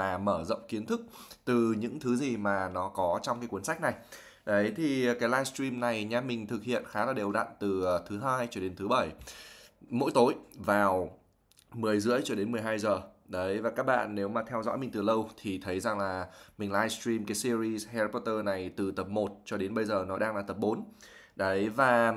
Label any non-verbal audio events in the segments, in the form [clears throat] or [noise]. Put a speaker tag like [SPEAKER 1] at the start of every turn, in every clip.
[SPEAKER 1] và mở rộng kiến thức từ những thứ gì mà nó có trong cái cuốn sách này đấy thì cái livestream này nha mình thực hiện khá là đều đặn từ ờ, thứ hai cho đến thứ bảy mỗi tối vào 10 rưỡi cho đến 12 giờ đấy và các bạn nếu mà theo dõi mình từ lâu thì thấy rằng là mình livestream cái series Harry Potter này từ tập 1 cho đến bây giờ nó đang là tập 4 đấy và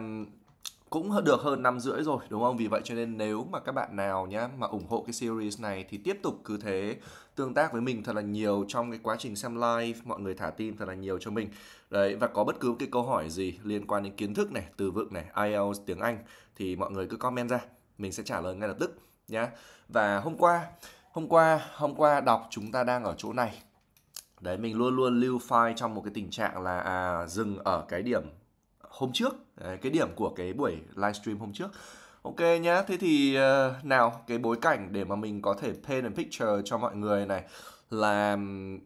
[SPEAKER 1] cũng được hơn năm rưỡi rồi đúng không vì vậy cho nên nếu mà các bạn nào nhá mà ủng hộ cái series này thì tiếp tục cứ thế tương tác với mình thật là nhiều trong cái quá trình xem live mọi người thả tin thật là nhiều cho mình đấy và có bất cứ cái câu hỏi gì liên quan đến kiến thức này từ vựng này IELTS tiếng Anh thì mọi người cứ comment ra mình sẽ trả lời ngay lập tức nhá và hôm qua hôm qua hôm qua đọc chúng ta đang ở chỗ này đấy mình luôn luôn lưu file trong một cái tình trạng là à, dừng ở cái điểm hôm trước đấy, cái điểm của cái buổi livestream hôm trước Ok nhá, thế thì uh, nào cái bối cảnh để mà mình có thể paint a picture cho mọi người này là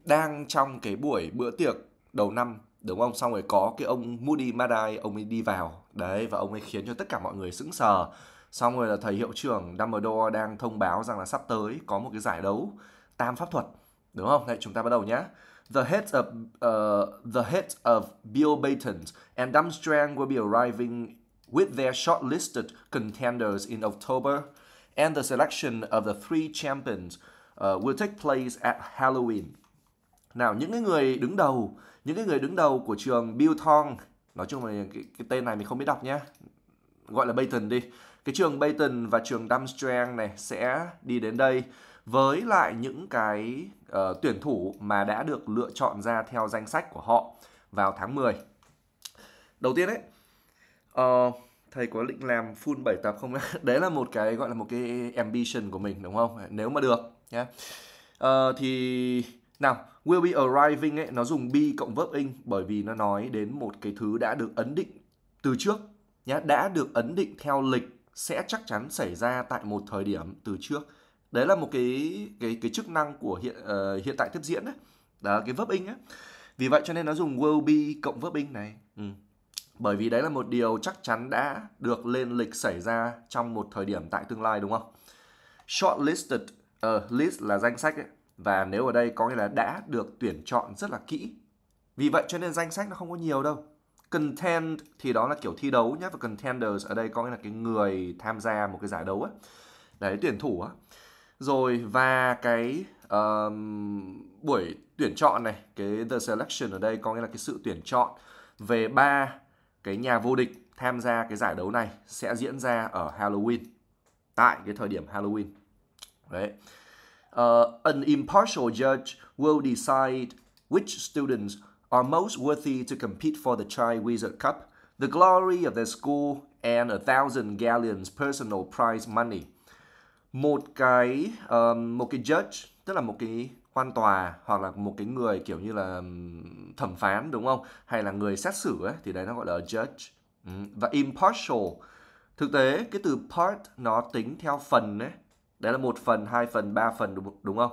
[SPEAKER 1] đang trong cái buổi bữa tiệc đầu năm đúng không? Xong rồi có cái ông Moody Madai ông ấy đi vào đấy và ông ấy khiến cho tất cả mọi người sững sờ. Xong rồi là thầy hiệu trưởng Dumbledore đang thông báo rằng là sắp tới có một cái giải đấu tam pháp thuật đúng không? Đây chúng ta bắt đầu nhá. The heads of uh, the heads of Bill Baton and Dumbledore will be arriving With their shortlisted contenders in October, and the selection of the three champions uh, will take place at Halloween. Nào những cái người đứng đầu, những cái người đứng đầu của trường Bill nói chung là cái, cái tên này mình không biết đọc nhé, gọi là Baton đi. Cái trường Baton và trường Damstrang này sẽ đi đến đây với lại những cái uh, tuyển thủ mà đã được lựa chọn ra theo danh sách của họ vào tháng 10. Đầu tiên ấy, Ờ, thầy có định làm full 7 tập không? [laughs] Đấy là một cái gọi là một cái ambition của mình đúng không? Nếu mà được nhé. Ờ, thì nào, will be arriving ấy nó dùng be cộng verb in bởi vì nó nói đến một cái thứ đã được ấn định từ trước nhé, đã được ấn định theo lịch sẽ chắc chắn xảy ra tại một thời điểm từ trước. Đấy là một cái cái cái chức năng của hiện uh, hiện tại tiếp diễn đấy. Đó cái verb in á. Vì vậy cho nên nó dùng will be cộng verb in này. Ừ bởi vì đấy là một điều chắc chắn đã được lên lịch xảy ra trong một thời điểm tại tương lai đúng không? Shortlisted, uh, list là danh sách ấy, và nếu ở đây có nghĩa là đã được tuyển chọn rất là kỹ. Vì vậy cho nên danh sách nó không có nhiều đâu. Contend thì đó là kiểu thi đấu nhé và contenders ở đây có nghĩa là cái người tham gia một cái giải đấu ấy. Đấy tuyển thủ á. Rồi và cái um, buổi tuyển chọn này, cái the selection ở đây có nghĩa là cái sự tuyển chọn về ba cái nhà vô địch tham gia cái giải đấu này sẽ diễn ra ở Halloween tại cái thời điểm Halloween đấy uh, an impartial judge will decide which students are most worthy to compete for the Chai Wizard Cup the glory of their school and a thousand galleons personal prize money một cái um, một cái judge tức là một cái quan tòa hoặc là một cái người kiểu như là thẩm phán đúng không hay là người xét xử ấy thì đấy nó gọi là judge và impartial thực tế cái từ part nó tính theo phần đấy đấy là một phần hai phần ba phần đúng, đúng không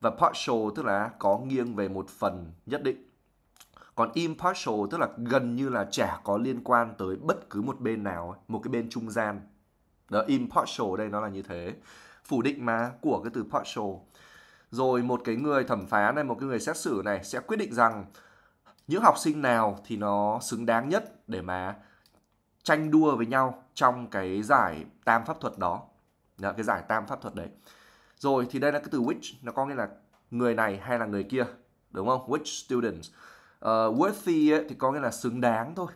[SPEAKER 1] và partial tức là có nghiêng về một phần nhất định còn impartial tức là gần như là chả có liên quan tới bất cứ một bên nào một cái bên trung gian đó impartial đây nó là như thế phủ định mà của cái từ partial rồi một cái người thẩm phán này một cái người xét xử này sẽ quyết định rằng những học sinh nào thì nó xứng đáng nhất để mà tranh đua với nhau trong cái giải tam pháp thuật đó đó, cái giải tam pháp thuật đấy rồi thì đây là cái từ which nó có nghĩa là người này hay là người kia đúng không which students uh, worthy ấy, thì có nghĩa là xứng đáng thôi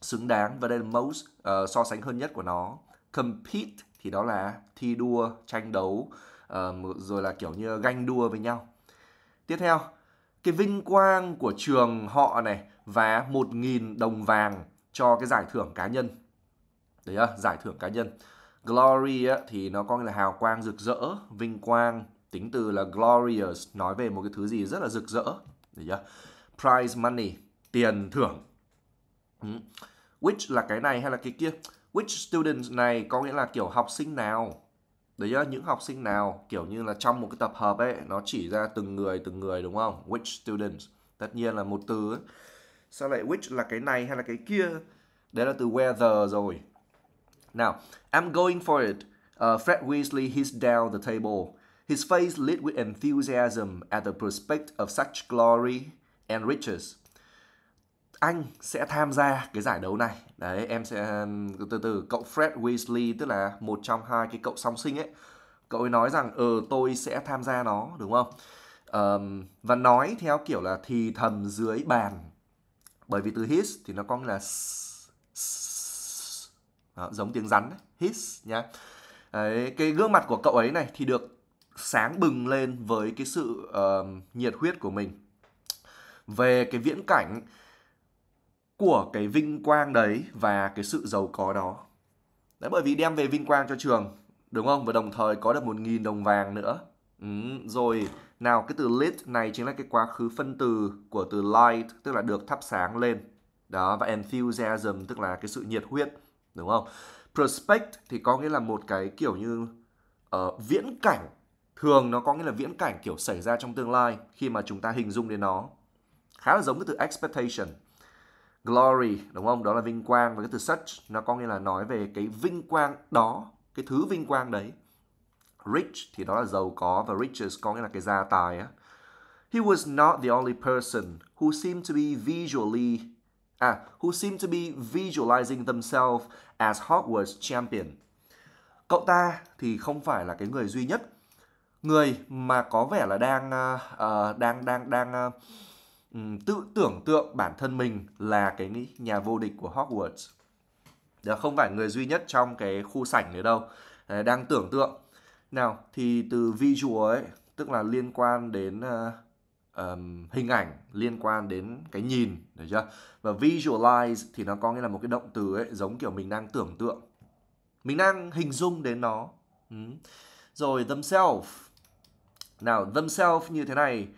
[SPEAKER 1] xứng đáng và đây là most uh, so sánh hơn nhất của nó compete thì đó là thi đua tranh đấu uh, rồi là kiểu như ganh đua với nhau tiếp theo cái vinh quang của trường họ này và 1.000 đồng vàng cho cái giải thưởng cá nhân đấy á, giải thưởng cá nhân glory á, thì nó có nghĩa là hào quang rực rỡ vinh quang tính từ là glorious nói về một cái thứ gì rất là rực rỡ đấy chưa prize money tiền thưởng ừ. which là cái này hay là cái kia which student này có nghĩa là kiểu học sinh nào đấy là những học sinh nào kiểu như là trong một cái tập hợp ấy nó chỉ ra từng người từng người đúng không which students tất nhiên là một từ ấy. sao lại which là cái này hay là cái kia đấy là từ whether rồi now I'm going for it uh, Fred Weasley hissed down the table his face lit with enthusiasm at the prospect of such glory and riches anh sẽ tham gia cái giải đấu này đấy em sẽ từ từ cậu Fred Weasley tức là một trong hai cái cậu song sinh ấy cậu ấy nói rằng ờ ừ, tôi sẽ tham gia nó đúng không um, và nói theo kiểu là thì thầm dưới bàn bởi vì từ his thì nó có nghĩa là s, s, đó, giống tiếng rắn ấy. his nhá đấy, cái gương mặt của cậu ấy này thì được sáng bừng lên với cái sự uh, nhiệt huyết của mình về cái viễn cảnh của cái vinh quang đấy và cái sự giàu có đó. Đấy bởi vì đem về vinh quang cho trường, đúng không? Và đồng thời có được một nghìn đồng vàng nữa. Ừ, rồi, nào cái từ lit này chính là cái quá khứ phân từ của từ light, tức là được thắp sáng lên. Đó, và enthusiasm tức là cái sự nhiệt huyết, đúng không? Prospect thì có nghĩa là một cái kiểu như uh, viễn cảnh. Thường nó có nghĩa là viễn cảnh kiểu xảy ra trong tương lai khi mà chúng ta hình dung đến nó. Khá là giống cái từ expectation glory đúng không đó là vinh quang và cái từ such nó có nghĩa là nói về cái vinh quang đó cái thứ vinh quang đấy rich thì đó là giàu có và riches có nghĩa là cái gia tài á he was not the only person who seemed to be visually à who seemed to be visualizing themselves as Hogwarts champion cậu ta thì không phải là cái người duy nhất người mà có vẻ là đang uh, đang đang đang uh, tự tưởng tượng bản thân mình là cái nhà vô địch của Hogwarts đó không phải người duy nhất trong cái khu sảnh đấy đâu đấy, ờ, đang tưởng tượng nào thì từ visual ấy tức là liên quan đến uh, um, hình ảnh liên quan đến cái nhìn được chưa và visualize thì nó có nghĩa là một cái động từ ấy giống kiểu mình đang tưởng tượng mình đang hình dung đến nó ừ. rồi themselves nào themselves như thế này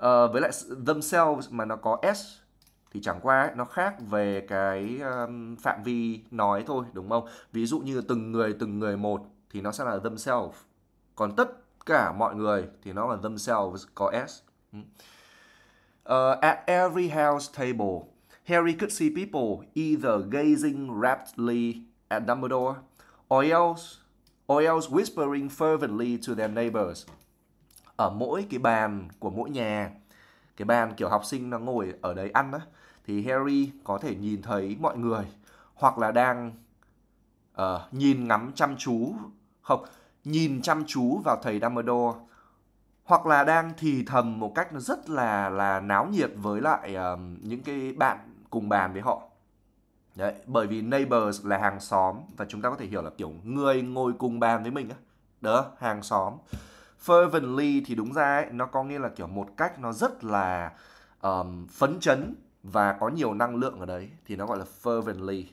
[SPEAKER 1] uh, với lại themselves mà nó có s thì chẳng qua ấy, nó khác về cái um, phạm vi nói thôi đúng không ví dụ như từng người từng người một thì nó sẽ là themselves còn tất cả mọi người thì nó là themselves có s uh, at every house table Harry could see people either gazing raptly at Dumbledore or else or else whispering fervently to their neighbors ở mỗi cái bàn của mỗi nhà cái bàn kiểu học sinh nó ngồi ở đấy ăn á thì Harry có thể nhìn thấy mọi người hoặc là đang uh, nhìn ngắm chăm chú không nhìn chăm chú vào thầy Dumbledore hoặc là đang thì thầm một cách nó rất là là náo nhiệt với lại uh, những cái bạn cùng bàn với họ Đấy, bởi vì neighbors là hàng xóm và chúng ta có thể hiểu là kiểu người ngồi cùng bàn với mình á. Đó, hàng xóm fervently thì đúng ra ấy, nó có nghĩa là kiểu một cách nó rất là um, phấn chấn và có nhiều năng lượng ở đấy thì nó gọi là fervently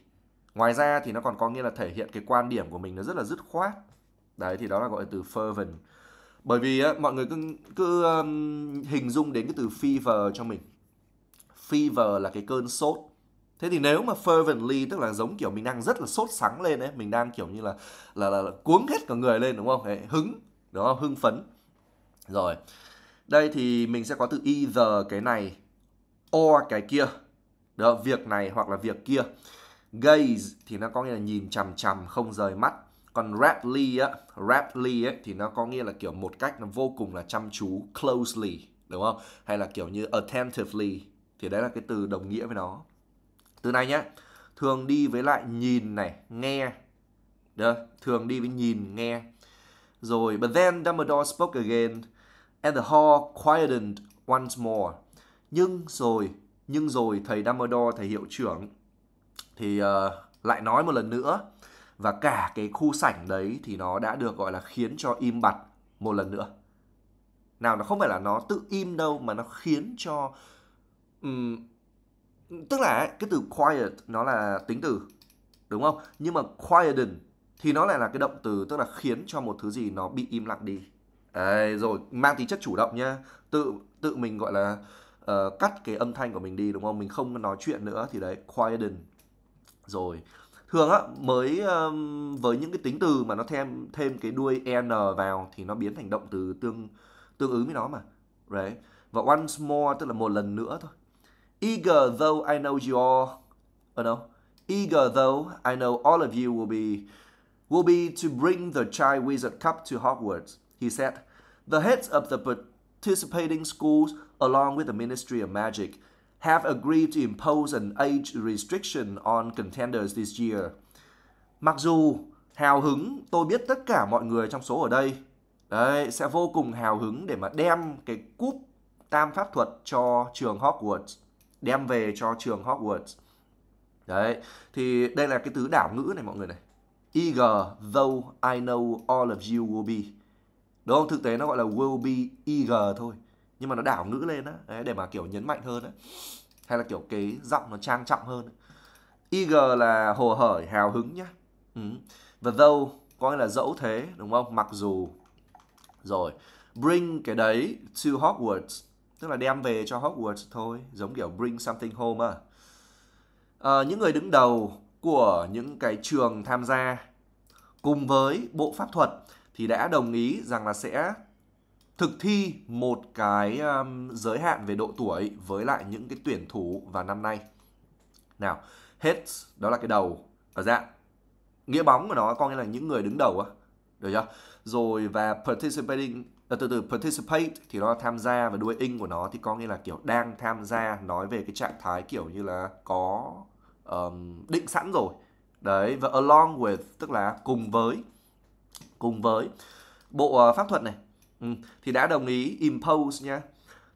[SPEAKER 1] ngoài ra thì nó còn có nghĩa là thể hiện cái quan điểm của mình nó rất là dứt khoát đấy thì đó là gọi là từ fervent bởi vì ấy, mọi người cứ cứ um, hình dung đến cái từ fever cho mình fever là cái cơn sốt thế thì nếu mà fervently tức là giống kiểu mình đang rất là sốt sắng lên ấy mình đang kiểu như là là là, là cuống hết cả người lên đúng không hứng đúng không hưng phấn rồi đây thì mình sẽ có từ either cái này or cái kia đó việc này hoặc là việc kia gaze thì nó có nghĩa là nhìn chằm chằm không rời mắt còn rapidly á rapidly ấy thì nó có nghĩa là kiểu một cách nó vô cùng là chăm chú closely đúng không hay là kiểu như attentively thì đấy là cái từ đồng nghĩa với nó từ này nhé thường đi với lại nhìn này nghe được thường đi với nhìn nghe rồi, but then Dumbledore spoke again, and the hall quietened once more. Nhưng rồi, nhưng rồi thầy Dumbledore, thầy hiệu trưởng, thì uh, lại nói một lần nữa. Và cả cái khu sảnh đấy thì nó đã được gọi là khiến cho im bặt một lần nữa. Nào, nó không phải là nó tự im đâu, mà nó khiến cho... Um, tức là cái từ quiet nó là tính từ đúng không nhưng mà quieten thì nó lại là cái động từ tức là khiến cho một thứ gì nó bị im lặng đi Đấy, rồi mang tính chất chủ động nhá tự tự mình gọi là uh, cắt cái âm thanh của mình đi đúng không mình không nói chuyện nữa thì đấy quieten rồi thường á mới um, với những cái tính từ mà nó thêm thêm cái đuôi n vào thì nó biến thành động từ tương tương ứng với nó mà đấy và once more tức là một lần nữa thôi eager though I know you all ở no eager though I know all of you will be will be to bring the Chai Wizard Cup to Hogwarts, he said. The heads of the participating schools, along with the Ministry of Magic, have agreed to impose an age restriction on contenders this year. Mặc dù hào hứng, tôi biết tất cả mọi người trong số ở đây đấy, sẽ vô cùng hào hứng để mà đem cái cúp tam pháp thuật cho trường Hogwarts, đem về cho trường Hogwarts. Đấy, thì đây là cái từ đảo ngữ này mọi người này eager though I know all of you will be. Đúng không? Thực tế nó gọi là will be eager thôi. Nhưng mà nó đảo ngữ lên á, để mà kiểu nhấn mạnh hơn á. Hay là kiểu cái giọng nó trang trọng hơn. Ấy. Eager là hồ hởi, hào hứng nhá. Ừ. Và though có nghĩa là dẫu thế, đúng không? Mặc dù. Rồi, bring cái đấy to Hogwarts. Tức là đem về cho Hogwarts thôi. Giống kiểu bring something home à. à những người đứng đầu của những cái trường tham gia cùng với Bộ Pháp thuật thì đã đồng ý rằng là sẽ thực thi một cái um, giới hạn về độ tuổi với lại những cái tuyển thủ vào năm nay. Nào, heads đó là cái đầu ở dạng nghĩa bóng của nó có nghĩa là những người đứng đầu á, được chưa? Rồi và participating ờ, từ từ participate thì nó tham gia và đuôi in của nó thì có nghĩa là kiểu đang tham gia nói về cái trạng thái kiểu như là có um, định sẵn rồi đấy và along with tức là cùng với cùng với bộ ờ, pháp thuật này ừ, thì đã đồng ý impose nha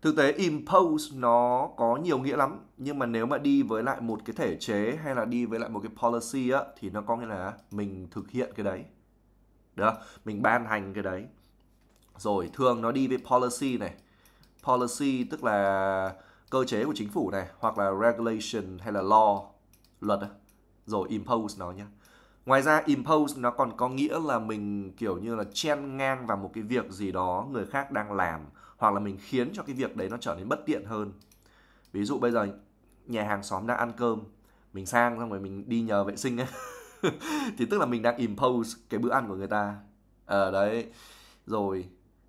[SPEAKER 1] thực tế impose nó có nhiều nghĩa lắm nhưng mà nếu mà đi với lại một cái thể chế hay là đi với lại một cái policy á thì nó có nghĩa là mình thực hiện cái đấy đó mình ban hành cái đấy rồi thường nó đi với policy này policy tức là cơ chế của chính phủ này hoặc là regulation hay là law luật này rồi impose nó nhé ngoài ra impose nó còn có nghĩa là mình kiểu như là chen ngang vào một cái việc gì đó người khác đang làm hoặc là mình khiến cho cái việc đấy nó trở nên bất tiện hơn ví dụ bây giờ nhà hàng xóm đang ăn cơm mình sang xong rồi mình đi nhờ vệ sinh ấy [laughs] thì tức là mình đang impose cái bữa ăn của người ta ở ờ, à, đấy rồi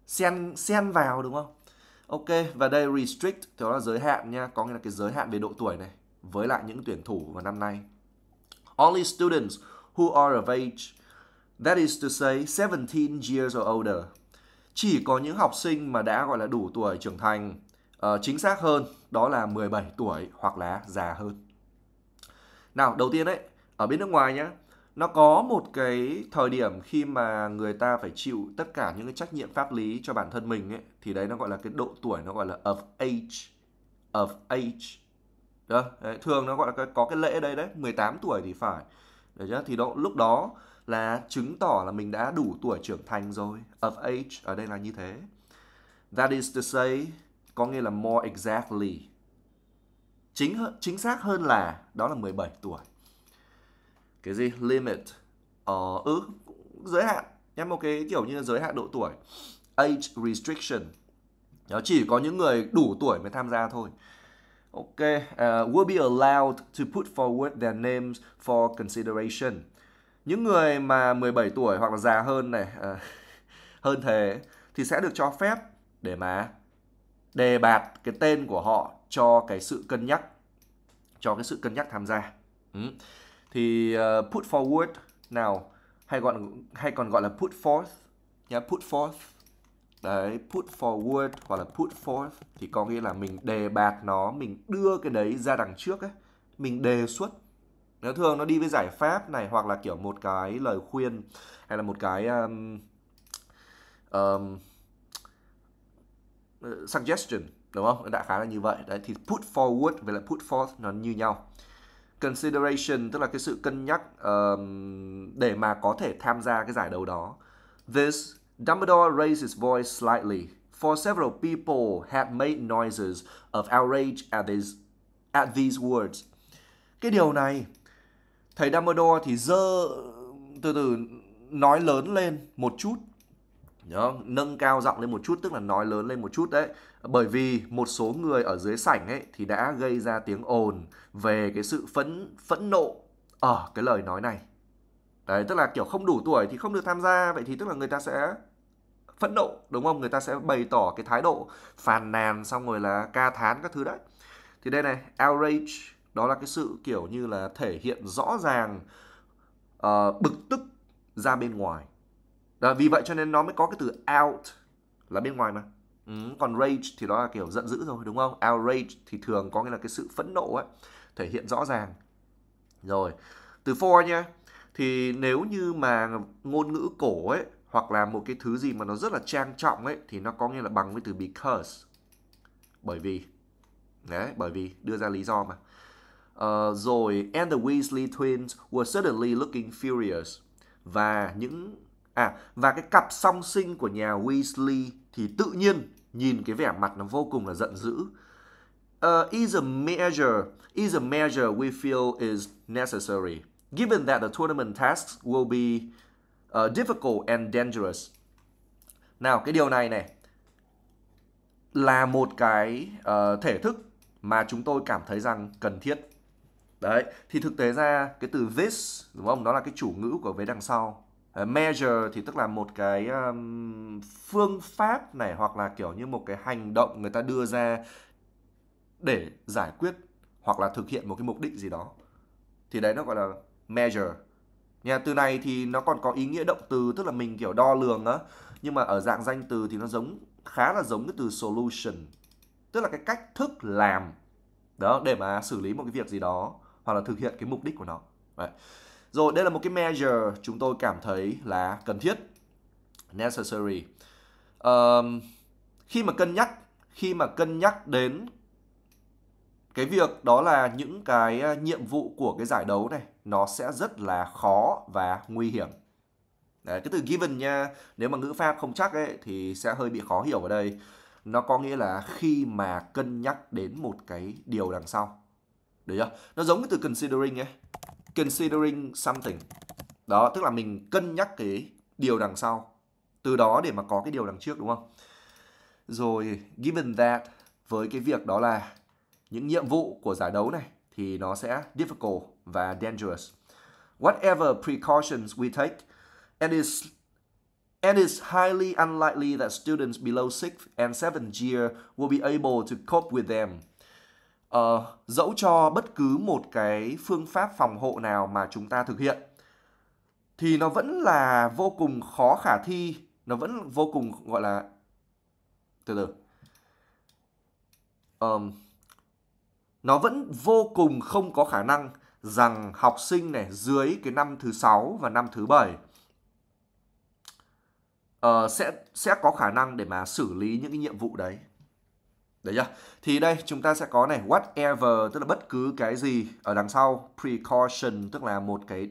[SPEAKER 1] xen xen vào đúng không ok và đây restrict thì đó là giới hạn nha có nghĩa là cái giới hạn về độ tuổi này với lại những tuyển thủ vào năm nay only students who are of age, that is to say 17 years or older. Chỉ có những học sinh mà đã gọi là đủ tuổi trưởng thành, uh, chính xác hơn đó là 17 tuổi hoặc là già hơn. Nào, đầu tiên đấy, ở bên nước ngoài nhé, nó có một cái thời điểm khi mà người ta phải chịu tất cả những cái trách nhiệm pháp lý cho bản thân mình ấy thì đấy nó gọi là cái độ tuổi nó gọi là of age of age chưa? Đấy, thường nó gọi là có cái lễ đây đấy 18 tuổi thì phải được chưa thì đó lúc đó là chứng tỏ là mình đã đủ tuổi trưởng thành rồi of age ở đây là như thế that is to say có nghĩa là more exactly chính chính xác hơn là đó là 17 tuổi cái gì limit ờ ừ, giới hạn em một cái kiểu như là giới hạn độ tuổi age restriction nó chỉ có những người đủ tuổi mới tham gia thôi OK, uh, will be allowed to put forward their names for consideration. Những người mà 17 tuổi hoặc là già hơn này, uh, [laughs] hơn thế thì sẽ được cho phép để mà đề bạt cái tên của họ cho cái sự cân nhắc cho cái sự cân nhắc tham gia. Ừ. Thì uh, put forward nào hay còn hay còn gọi là put forth yeah, put forth đấy put forward hoặc là put forth thì có nghĩa là mình đề bạt nó mình đưa cái đấy ra đằng trước ấy mình đề xuất nó thường nó đi với giải pháp này hoặc là kiểu một cái lời khuyên hay là một cái um, um, suggestion đúng không đại khái là như vậy đấy thì put forward với là put forth nó như nhau consideration tức là cái sự cân nhắc um, để mà có thể tham gia cái giải đấu đó this Dumbledore raised his voice slightly, for several people had made noises of outrage at these, at these words. Cái điều này, thầy Dumbledore thì dơ từ từ nói lớn lên một chút đó, nâng cao giọng lên một chút tức là nói lớn lên một chút đấy bởi vì một số người ở dưới sảnh ấy thì đã gây ra tiếng ồn về cái sự phẫn phẫn nộ ở cái lời nói này đấy tức là kiểu không đủ tuổi thì không được tham gia vậy thì tức là người ta sẽ phẫn nộ đúng không người ta sẽ bày tỏ cái thái độ phàn nàn xong rồi là ca thán các thứ đấy thì đây này outrage đó là cái sự kiểu như là thể hiện rõ ràng uh, bực tức ra bên ngoài đó, vì vậy cho nên nó mới có cái từ out là bên ngoài mà ừ, còn rage thì đó là kiểu giận dữ rồi đúng không outrage thì thường có nghĩa là cái sự phẫn nộ ấy thể hiện rõ ràng rồi từ for nhá thì nếu như mà ngôn ngữ cổ ấy hoặc là một cái thứ gì mà nó rất là trang trọng ấy thì nó có nghĩa là bằng với từ because bởi vì đấy bởi vì đưa ra lý do mà uh, rồi and the Weasley twins were suddenly looking furious và những à và cái cặp song sinh của nhà Weasley thì tự nhiên nhìn cái vẻ mặt nó vô cùng là giận dữ uh, is a measure is a measure we feel is necessary given that the tournament tasks will be uh, difficult and dangerous. Nào, cái điều này này là một cái uh, thể thức mà chúng tôi cảm thấy rằng cần thiết. Đấy, thì thực tế ra cái từ this đúng không? Đó là cái chủ ngữ của vế đằng sau. Uh, measure thì tức là một cái um, phương pháp này hoặc là kiểu như một cái hành động người ta đưa ra để giải quyết hoặc là thực hiện một cái mục đích gì đó. Thì đấy nó gọi là measure nhà từ này thì nó còn có ý nghĩa động từ tức là mình kiểu đo lường á nhưng mà ở dạng danh từ thì nó giống khá là giống cái từ solution tức là cái cách thức làm đó để mà xử lý một cái việc gì đó hoặc là thực hiện cái mục đích của nó Đấy. rồi đây là một cái measure chúng tôi cảm thấy là cần thiết necessary um, khi mà cân nhắc khi mà cân nhắc đến cái việc đó là những cái à, nhiệm vụ của cái giải đấu này nó sẽ rất là khó và nguy hiểm Đấy, cái từ given nha nếu mà ngữ pháp không chắc ấy thì sẽ hơi bị khó hiểu ở đây nó có nghĩa là khi mà cân nhắc đến một cái điều đằng sau được chưa nó giống cái từ considering ấy considering something đó tức là mình cân nhắc cái điều đằng sau từ đó để mà có cái điều đằng trước đúng không rồi given that với cái việc đó là những nhiệm vụ của giải đấu này thì nó sẽ difficult và dangerous. Whatever precautions we take, it is It is highly unlikely that students below 6th and 7th year will be able to cope with them. Uh, dẫu cho bất cứ một cái phương pháp phòng hộ nào mà chúng ta thực hiện thì nó vẫn là vô cùng khó khả thi, nó vẫn vô cùng gọi là từ từ. Um, nó vẫn vô cùng không có khả năng rằng học sinh này dưới cái năm thứ sáu và năm thứ bảy uh, sẽ sẽ có khả năng để mà xử lý những cái nhiệm vụ đấy đấy chưa thì đây chúng ta sẽ có này whatever tức là bất cứ cái gì ở đằng sau precaution tức là một cái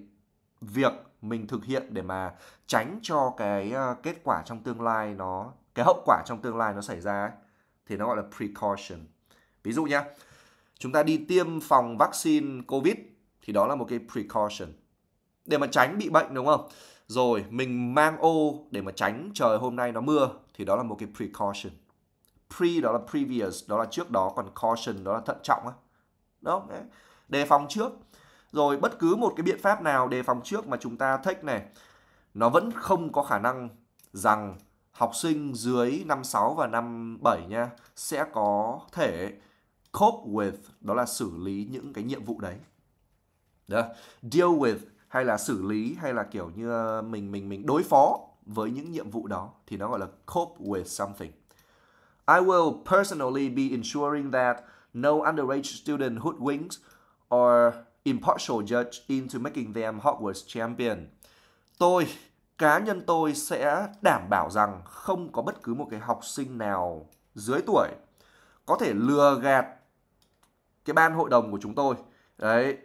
[SPEAKER 1] việc mình thực hiện để mà tránh cho cái ờ, kết quả trong tương lai nó cái hậu quả trong tương lai nó xảy ra thì nó gọi là precaution ví dụ nhá chúng ta đi tiêm phòng vaccine covid thì đó là một cái precaution để mà tránh bị bệnh đúng không rồi mình mang ô để mà tránh trời hôm nay nó mưa thì đó là một cái precaution pre đó là previous đó là trước đó còn caution đó là thận trọng á đó đấy. đề phòng trước rồi bất cứ một cái biện pháp nào đề phòng trước mà chúng ta thích này nó vẫn không có khả năng rằng học sinh dưới năm 6 và năm 7 nha sẽ có thể cope with đó là xử lý những cái nhiệm vụ đấy đó. deal with hay là xử lý hay là kiểu như ờ, mình mình mình đối phó với những nhiệm vụ đó thì nó gọi là cope with something. I will personally be ensuring that no underage student hoodwinks or impartial judge into making them Hogwarts champion. Tôi, cá nhân tôi sẽ đảm bảo rằng không có bất cứ một cái học sinh nào dưới tuổi có thể lừa gạt cái ban hội đồng của chúng tôi đấy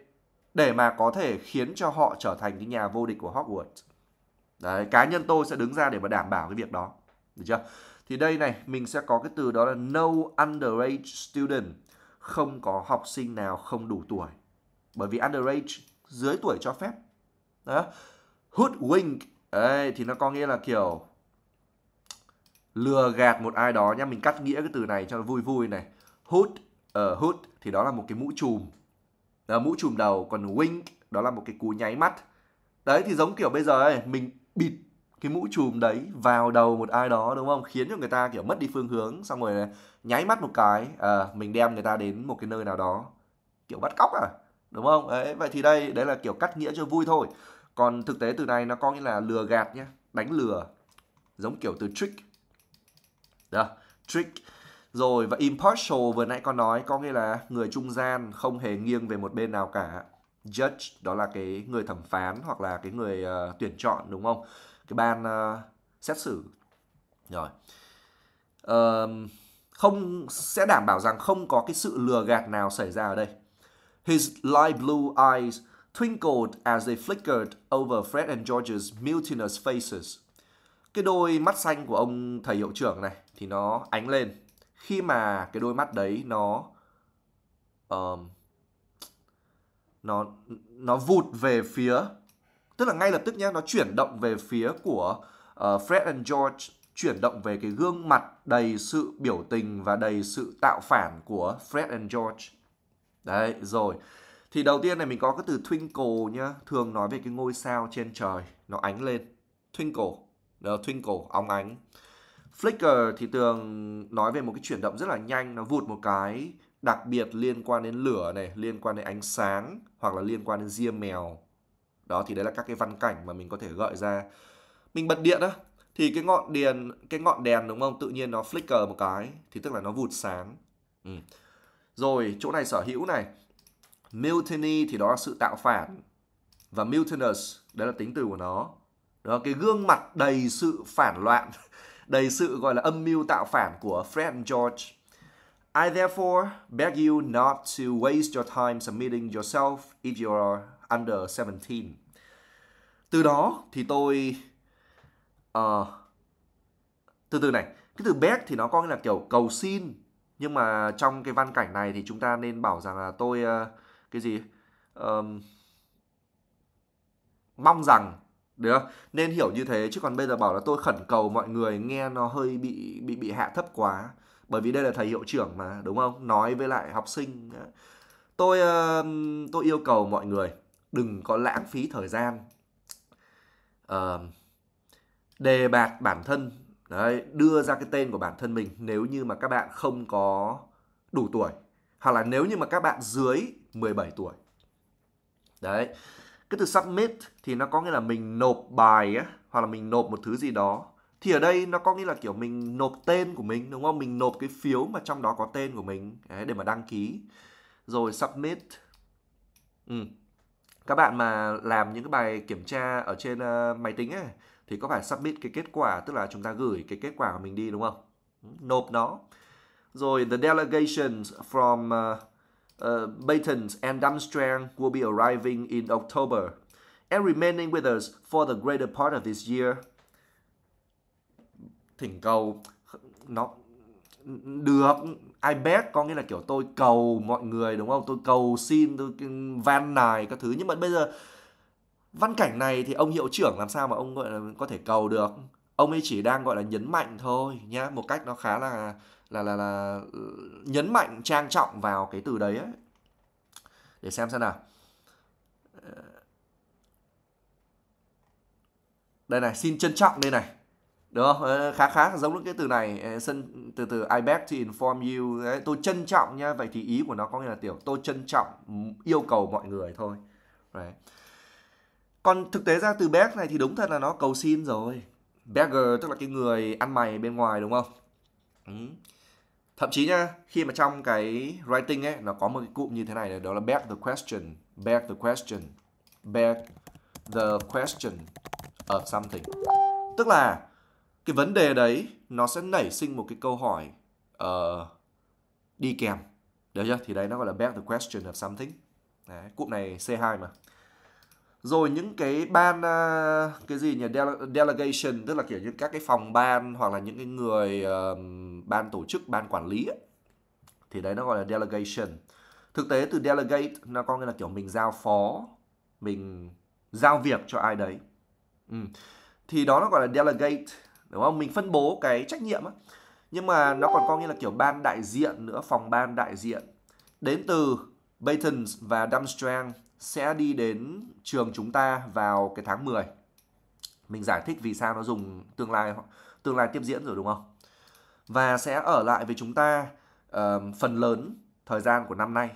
[SPEAKER 1] để mà có thể khiến cho họ trở thành cái nhà vô địch của Hogwarts đấy cá nhân tôi sẽ đứng ra để mà đảm bảo cái việc đó được chưa thì đây này mình sẽ có cái từ đó là no underage student không có học sinh nào không đủ tuổi bởi vì underage dưới tuổi cho phép đó hoodwink ấy thì nó có nghĩa là kiểu lừa gạt một ai đó nhá mình cắt nghĩa cái từ này cho vui vui này hood uh, ờ, Hood thì đó là một cái mũ trùm uh, mũ trùm đầu còn Wink đó là một cái cú nháy mắt đấy thì giống kiểu bây giờ ấy mình bịt cái mũ trùm đấy vào đầu một ai đó đúng không khiến cho người ta kiểu mất đi phương hướng xong rồi nháy mắt một cái à, mình đem người ta đến một cái nơi nào đó kiểu bắt cóc à đúng không đấy, vậy thì đây đấy là kiểu cắt nghĩa cho vui thôi còn thực tế từ này nó có nghĩa là lừa gạt nhé đánh lừa giống kiểu từ trick đó trick rồi và impartial vừa nãy con nói có nghĩa là người trung gian không hề nghiêng về một bên nào cả. Judge đó là cái người thẩm phán hoặc là cái người uh, tuyển chọn đúng không? Cái ban uh, xét xử. Rồi. Uh, không sẽ đảm bảo rằng không có cái sự lừa gạt nào xảy ra ở đây. His light blue eyes twinkled as they flickered over Fred and George's mutinous faces. Cái đôi mắt xanh của ông thầy hiệu trưởng này thì nó ánh lên khi mà cái đôi mắt đấy nó uh, nó nó vụt về phía tức là ngay lập tức nhé nó chuyển động về phía của uh, Fred and George chuyển động về cái gương mặt đầy sự biểu tình và đầy sự tạo phản của Fred and George đấy rồi thì đầu tiên này mình có cái từ twinkle nhá thường nói về cái ngôi sao trên trời nó ánh lên twinkle đó, twinkle óng ánh Flickr thì thường nói về một cái chuyển động rất là nhanh nó vụt một cái đặc biệt liên quan đến lửa này liên quan đến ánh sáng hoặc là liên quan đến ria mèo đó thì đấy là các cái văn cảnh mà mình có thể gợi ra mình bật điện á thì cái ngọn đèn cái ngọn đèn đúng không tự nhiên nó flicker một cái thì tức là nó vụt sáng ừ. rồi chỗ này sở hữu này mutiny thì đó là sự tạo phản và mutinous đấy là tính từ của nó đó cái gương mặt đầy sự phản loạn [laughs] đầy sự gọi là âm mưu tạo phản của Fred and George. I therefore beg you not to waste your time submitting yourself if you are under 17. Từ đó thì tôi uh, từ từ này, cái từ beg thì nó có nghĩa là kiểu cầu xin nhưng mà trong cái văn cảnh này thì chúng ta nên bảo rằng là tôi uh, cái gì um, mong rằng được không? nên hiểu như thế chứ còn bây giờ bảo là tôi khẩn cầu mọi người nghe nó hơi bị bị bị hạ thấp quá bởi vì đây là thầy hiệu trưởng mà đúng không nói với lại học sinh tôi ờ, tôi yêu cầu mọi người đừng có lãng phí thời gian uh, đề bạt bản thân đấy đưa ra cái tên của bản thân mình nếu như mà các bạn không có đủ tuổi hoặc là nếu như mà các bạn dưới 17 tuổi đấy cái từ submit thì nó có nghĩa là mình nộp bài á, hoặc là mình nộp một thứ gì đó. Thì ở đây nó có nghĩa là kiểu mình nộp tên của mình đúng không? Mình nộp cái phiếu mà trong đó có tên của mình đấy, để mà đăng ký. Rồi submit. Ừ. Các bạn mà làm những cái bài kiểm tra ở trên uh, máy tính ấy thì có phải submit cái kết quả tức là chúng ta gửi cái kết quả của mình đi đúng không? Ừ, nộp nó. Rồi the delegations from uh, uh, Batons and Darmstadt will be arriving in October and remaining with us for the greater part of this year. Thỉnh cầu nó được I beg có nghĩa là kiểu tôi cầu mọi người đúng không? Tôi cầu xin tôi van nài các thứ nhưng mà bây giờ văn cảnh này thì ông hiệu trưởng làm sao mà ông gọi là có thể cầu được ông ấy chỉ đang gọi là nhấn mạnh thôi nhá một cách nó khá là là là là ừ, nhấn mạnh trang trọng vào cái từ đấy ấy. để xem xem nào ờ. đây này xin trân trọng đây này đúng không ờ, khá khá giống những cái từ này ờ, sân từ từ I beg to inform you đấy, tôi trân trọng nha vậy thì ý của nó có nghĩa là tiểu tôi trân trọng yêu cầu mọi người thôi đấy. còn thực tế ra từ beg này thì đúng thật là nó cầu xin rồi beggar tức là cái người ăn mày bên ngoài đúng không ừ thậm chí nhá khi mà trong cái writing ấy nó có một cái cụm như thế này đó là back the question back the question back the question of something tức là cái vấn đề đấy nó sẽ nảy sinh một cái câu hỏi uh, đi kèm được chưa thì đấy nó gọi là back the question of something đấy, cụm này C2 mà rồi những cái ban à, cái gì nhỉ delegation tức là kiểu như các cái phòng ban hoặc là những cái người ban tổ chức ban quản lý thì đấy nó gọi là delegation thực tế từ delegate nó có nghĩa là kiểu mình giao phó mình giao việc cho ai đấy ừ. thì đó nó gọi là delegate đúng không mình phân bố cái trách nhiệm á nhưng mà nó còn có nghĩa là kiểu ban đại diện nữa phòng ban đại diện đến từ Batons và Dumstrang sẽ đi đến trường chúng ta vào cái tháng 10. Mình giải thích vì sao nó dùng tương lai tương lai tiếp diễn rồi đúng không? Và sẽ ở lại với chúng ta uh, phần lớn thời gian của năm nay.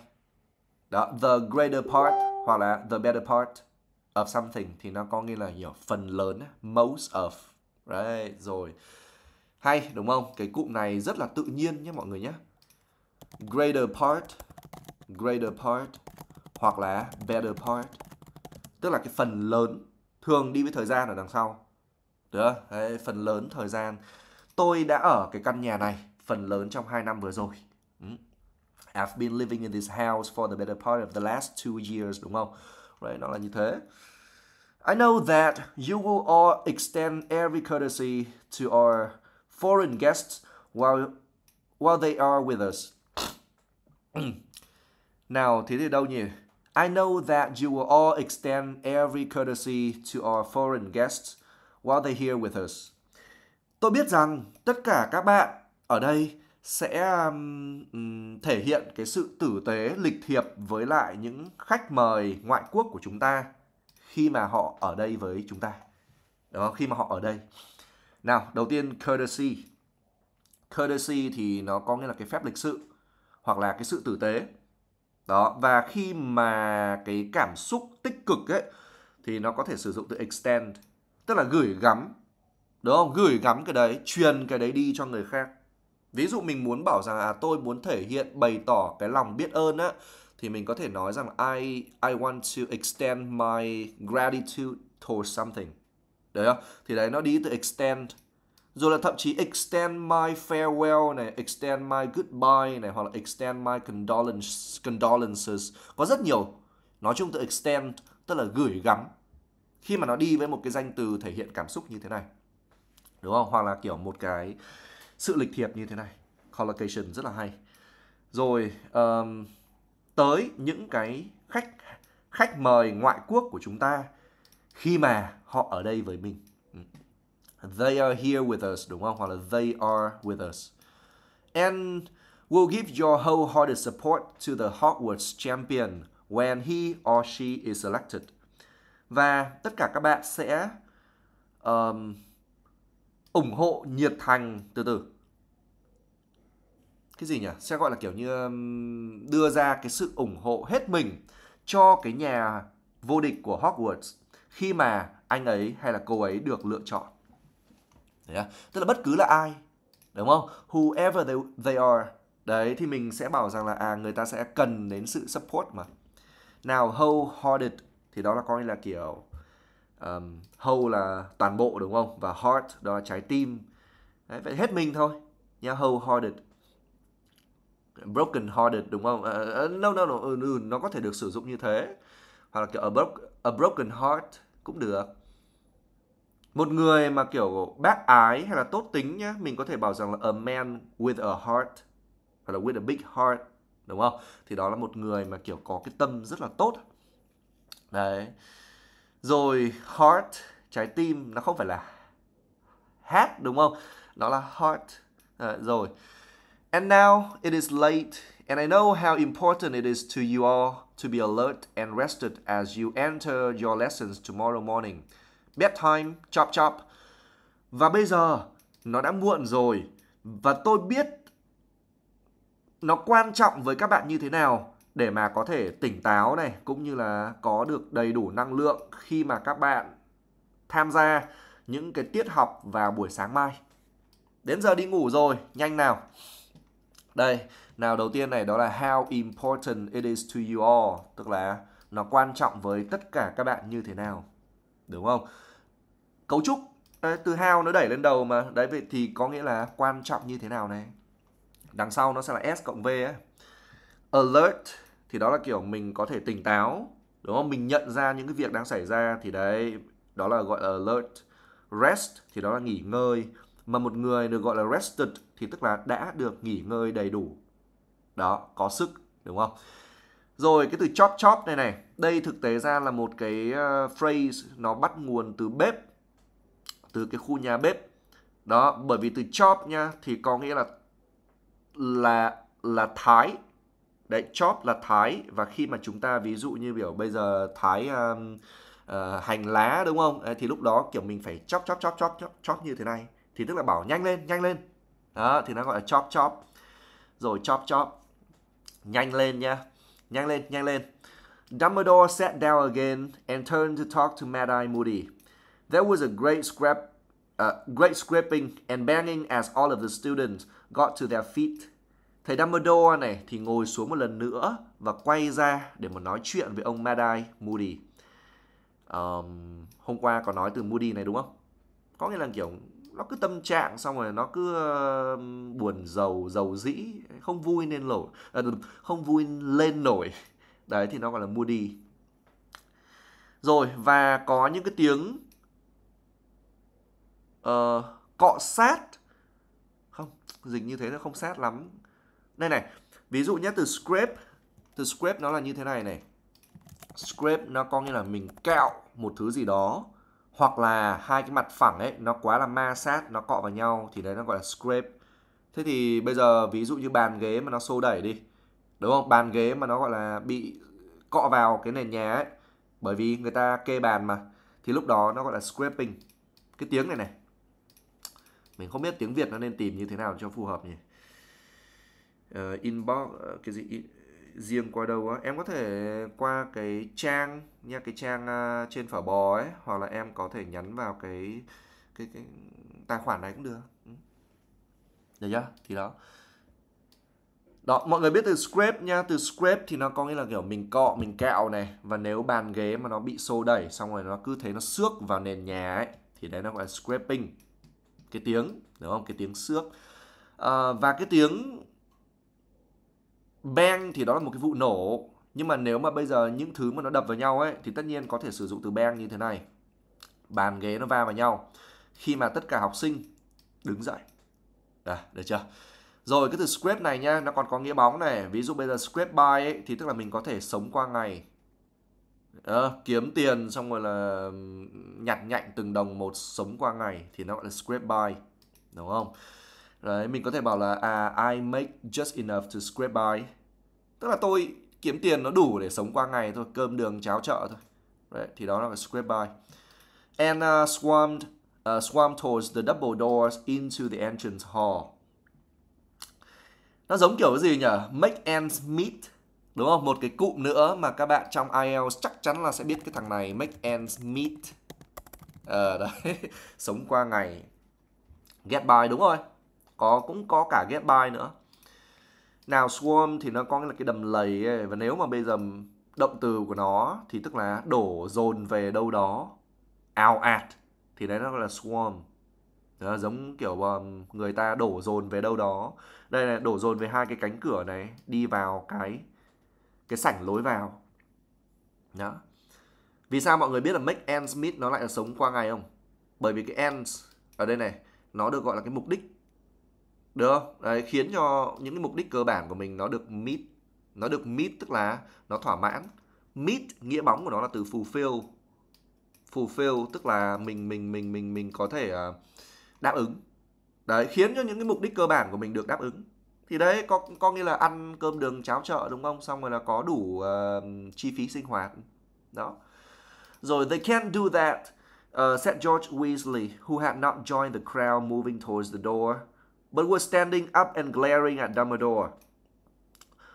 [SPEAKER 1] Đó, the greater part hoặc là the better part of something thì nó có nghĩa là hiểu phần lớn, most of. Đấy, rồi. Hay đúng không? Cái cụm này rất là tự nhiên nhé mọi người nhé. Greater part, greater part hoặc là better part tức là cái phần lớn thường đi với thời gian ở đằng sau được không? Đấy, phần lớn thời gian tôi đã ở cái căn nhà này phần lớn trong 2 năm vừa rồi ừ. I've been living in this house for the better part of the last two years đúng không? Right, nó là như thế. I know that you will all extend every courtesy to our foreign guests while while they are with us. [clears throat] Nào thế thì đâu nhỉ? I know that you will all extend every courtesy to our foreign guests while they here with us. Tôi biết rằng tất cả các bạn ở đây sẽ um, thể hiện cái sự tử tế lịch thiệp với lại những khách mời ngoại quốc của chúng ta khi mà họ ở đây với chúng ta. Đó, khi mà họ ở đây. Nào, đầu tiên courtesy. Courtesy thì nó có nghĩa là cái phép lịch sự hoặc là cái sự tử tế đó và khi mà cái cảm xúc tích cực ấy thì nó có thể sử dụng từ extend tức là gửi gắm đúng không gửi gắm cái đấy truyền cái đấy đi cho người khác ví dụ mình muốn bảo rằng à tôi muốn thể hiện bày tỏ cái lòng biết ơn á thì mình có thể nói rằng I I want to extend my gratitude towards something đấy không thì đấy nó đi từ extend rồi là thậm chí extend my farewell này, extend my goodbye này hoặc là extend my condolence, condolences. Có rất nhiều. Nói chung từ extend tức là gửi gắm. Khi mà nó đi với một cái danh từ thể hiện cảm xúc như thế này. Đúng không? Hoặc là kiểu một cái sự lịch thiệp như thế này. Collocation rất là hay. Rồi um, tới những cái khách khách mời ngoại quốc của chúng ta khi mà họ ở đây với mình They are here with us đúng không? Hoặc là they are with us. And will give your wholehearted support to the Hogwarts champion when he or she is elected. Và tất cả các bạn sẽ um, ủng hộ nhiệt thành từ từ cái gì nhỉ sẽ gọi là kiểu như um, đưa ra cái sự ủng hộ hết mình cho cái nhà vô địch của Hogwarts khi mà anh ấy hay là cô ấy được lựa chọn Đấy, tức là bất cứ là ai đúng không whoever they, they are đấy thì mình sẽ bảo rằng là à người ta sẽ cần đến sự support mà nào wholehearted thì đó là coi là kiểu um, whole là toàn bộ đúng không và heart đó là trái tim đấy, vậy hết mình thôi nha wholehearted broken hearted đúng không uh, no no no ừ, ừ, nó có thể được sử dụng như thế hoặc là kiểu a, bro- a broken heart cũng được một người mà kiểu bác ái hay là tốt tính nhá mình có thể bảo rằng là a man with a heart hoặc là with a big heart đúng không thì đó là một người mà kiểu có cái tâm rất là tốt đấy rồi heart trái tim nó không phải là hat đúng không nó là heart à, rồi and now it is late and I know how important it is to you all to be alert and rested as you enter your lessons tomorrow morning bedtime chop chop. Và bây giờ nó đã muộn rồi và tôi biết nó quan trọng với các bạn như thế nào để mà có thể tỉnh táo này cũng như là có được đầy đủ năng lượng khi mà các bạn tham gia những cái tiết học vào buổi sáng mai. Đến giờ đi ngủ rồi, nhanh nào. Đây, nào đầu tiên này đó là how important it is to you all, tức là nó quan trọng với tất cả các bạn như thế nào đúng không cấu trúc từ hao nó đẩy lên đầu mà đấy vậy thì có nghĩa là quan trọng như thế nào này đằng sau nó sẽ là s cộng v ấy. alert thì đó là kiểu mình có thể tỉnh táo đúng không mình nhận ra những cái việc đang xảy ra thì đấy đó là gọi là alert rest thì đó là nghỉ ngơi mà một người được gọi là rested thì tức là đã được nghỉ ngơi đầy đủ đó có sức đúng không rồi cái từ chop chop này này, đây thực tế ra là một cái ờ, phrase nó bắt nguồn từ bếp, từ cái khu nhà bếp. Đó, bởi vì từ chop nha thì có nghĩa là là là thái. Đấy, chop là thái và khi mà chúng ta ví dụ như biểu bây giờ thái um, uh, hành lá đúng không? Đấy, thì lúc đó kiểu mình phải chop chop chop chop chop chop như thế này thì tức là bảo nhanh lên, nhanh lên. Đó, thì nó gọi là chop chop. Rồi chop chop. Nhanh lên nha Nhanh lên, nhanh lên. Dumbledore sat down again and turned to talk to Mad-Eye Moody. There was a great scrap, uh, great scraping and banging as all of the students got to their feet. Thầy Dumbledore này thì ngồi xuống một lần nữa và quay ra để mà nói chuyện với ông Mad-Eye Moody. Um, hôm qua có nói từ Moody này đúng không? Có nghĩa là kiểu nó cứ tâm trạng xong rồi nó cứ uh, buồn giàu giàu dĩ không vui nên nổi à, không vui lên nổi đấy thì nó gọi là mua đi rồi và có những cái tiếng uh, cọ sát không dịch như thế nó không sát lắm đây này ví dụ nhé từ scrape từ scrape nó là như thế này này scrape nó có nghĩa là mình cạo một thứ gì đó hoặc là hai cái mặt phẳng ấy nó quá là ma sát nó cọ vào nhau thì đấy nó gọi là scrape thế thì bây giờ ví dụ như bàn ghế mà nó xô đẩy đi đúng không bàn ghế mà nó gọi là bị cọ vào cái nền nhà ấy bởi vì người ta kê bàn mà thì lúc đó nó gọi là scraping cái tiếng này này mình không biết tiếng việt nó nên tìm như thế nào cho phù hợp nhỉ uh, inbox uh, cái gì riêng qua đâu á em có thể qua cái trang nha cái trang à, trên phở bò ấy hoặc là em có thể nhắn vào cái cái cái tài khoản này cũng được ừ. được chưa thì đó đó mọi người biết từ scrape nha từ scrape thì nó có nghĩa là kiểu mình cọ mình cạo này và nếu bàn ghế mà nó bị xô đẩy xong rồi nó cứ thế nó xước vào nền nhà ấy thì đấy nó gọi là scraping cái tiếng đúng không cái tiếng xước à, và cái tiếng bang thì đó là một cái vụ nổ nhưng mà nếu mà bây giờ những thứ mà nó đập vào nhau ấy thì tất nhiên có thể sử dụng từ bang như thế này bàn ghế nó va vào nhau khi mà tất cả học sinh đứng dậy à, được chưa rồi cái từ scrape này nhá nó còn có nghĩa bóng này ví dụ bây giờ scrape by ấy thì tức là mình có thể sống qua ngày à, kiếm tiền xong rồi là nhặt nhạnh từng đồng một sống qua ngày thì nó gọi là scrape by đúng không Đấy, mình có thể bảo là à I make just enough to scrape by. Tức là tôi kiếm tiền nó đủ để sống qua ngày thôi, cơm đường cháo chợ thôi. Đấy, thì đó là scrape by. Anna uh, swarmed uh, swarmed towards the double doors into the entrance hall. Nó giống kiểu cái gì nhỉ? Make ends meet. Đúng không? Một cái cụm nữa mà các bạn trong IELTS chắc chắn là sẽ biết cái thằng này. Make ends meet. Ờ, uh, [laughs] đấy. Sống qua ngày. Get by, đúng rồi có cũng có cả get by nữa nào swarm thì nó có là cái đầm lầy ấy. và nếu mà bây giờ động từ của nó thì tức là đổ dồn về đâu đó out at thì đấy nó gọi là swarm đó, giống kiểu um, người ta đổ dồn về đâu đó đây là đổ dồn về hai cái cánh cửa này đi vào cái cái sảnh lối vào đó vì sao mọi người biết là make ends meet nó lại là sống qua ngày không bởi vì cái ends ở đây này nó được gọi là cái mục đích được không đấy khiến cho những cái mục đích cơ bản của mình nó được meet nó được meet tức là nó thỏa mãn meet nghĩa bóng của nó là từ fulfill fulfill tức là mình mình mình mình mình có thể à, đáp ứng đấy khiến cho những cái mục đích cơ bản của mình được đáp ứng thì đấy có có nghĩa là ăn cơm đường cháo chợ đúng không xong rồi là có đủ uh, chi phí sinh hoạt đó rồi they can't do that uh, ờ, said George Weasley who had not joined the crowd moving towards the door but were standing up and glaring at Dumbledore.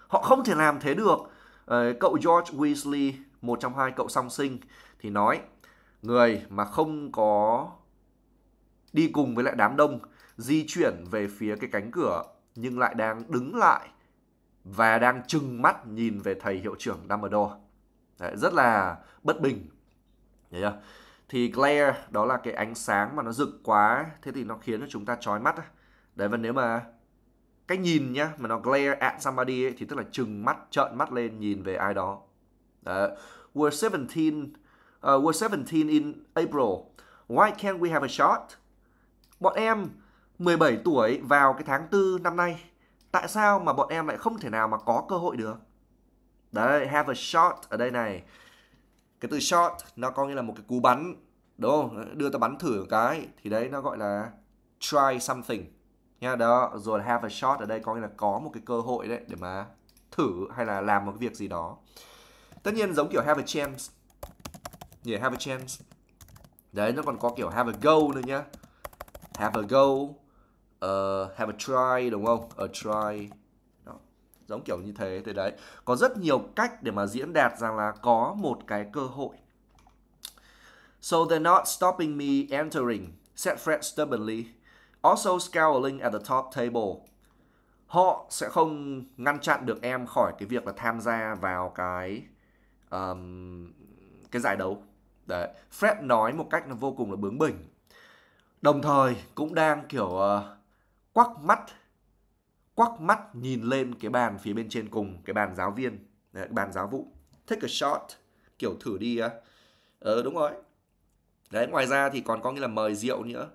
[SPEAKER 1] Họ không thể làm thế được. Ờ, cậu George Weasley, một trong hai cậu song sinh, thì nói người mà không có đi cùng với lại đám đông di chuyển về phía cái cánh cửa nhưng lại đang đứng lại và đang trừng mắt nhìn về thầy hiệu trưởng Dumbledore. Đấy, rất là bất bình. Đấy chưa? Thì glare đó là cái ánh sáng mà nó rực quá thế thì nó khiến cho chúng ta chói mắt đấy và nếu mà cái nhìn nhá mà nó glare at somebody ấy, thì tức là trừng mắt trợn mắt lên nhìn về ai đó đấy. we're 17 uh, we're 17 in April why can't we have a shot bọn em 17 tuổi vào cái tháng tư năm nay tại sao mà bọn em lại không thể nào mà có cơ hội được đấy have a shot ở đây này cái từ shot nó có nghĩa là một cái cú bắn đúng không đưa ta bắn thử một cái thì đấy nó gọi là try something nha đó rồi have a shot ở đây có nghĩa là có một cái cơ hội đấy để mà thử hay là làm một cái việc gì đó tất nhiên giống kiểu have a chance yeah have a chance đấy nó còn có kiểu have a go nữa nhá have a go uh, have a try đúng không a try đó. giống kiểu như thế thế đấy có rất nhiều cách để mà diễn đạt rằng là có một cái cơ hội so they're not stopping me entering said Fred stubbornly Also scale a at the top table. Họ sẽ không ngăn chặn được em khỏi cái việc là tham gia vào cái um, cái giải đấu. Đấy, Fred nói một cách nó vô cùng là bướng bỉnh. Đồng thời cũng đang kiểu uh, quắc mắt quắc mắt nhìn lên cái bàn phía bên trên cùng, cái bàn giáo viên, đấy, bàn giáo vụ. Take a shot, kiểu thử đi á. Uh. Ờ đúng rồi. Đấy, ngoài ra thì còn có nghĩa là mời rượu nữa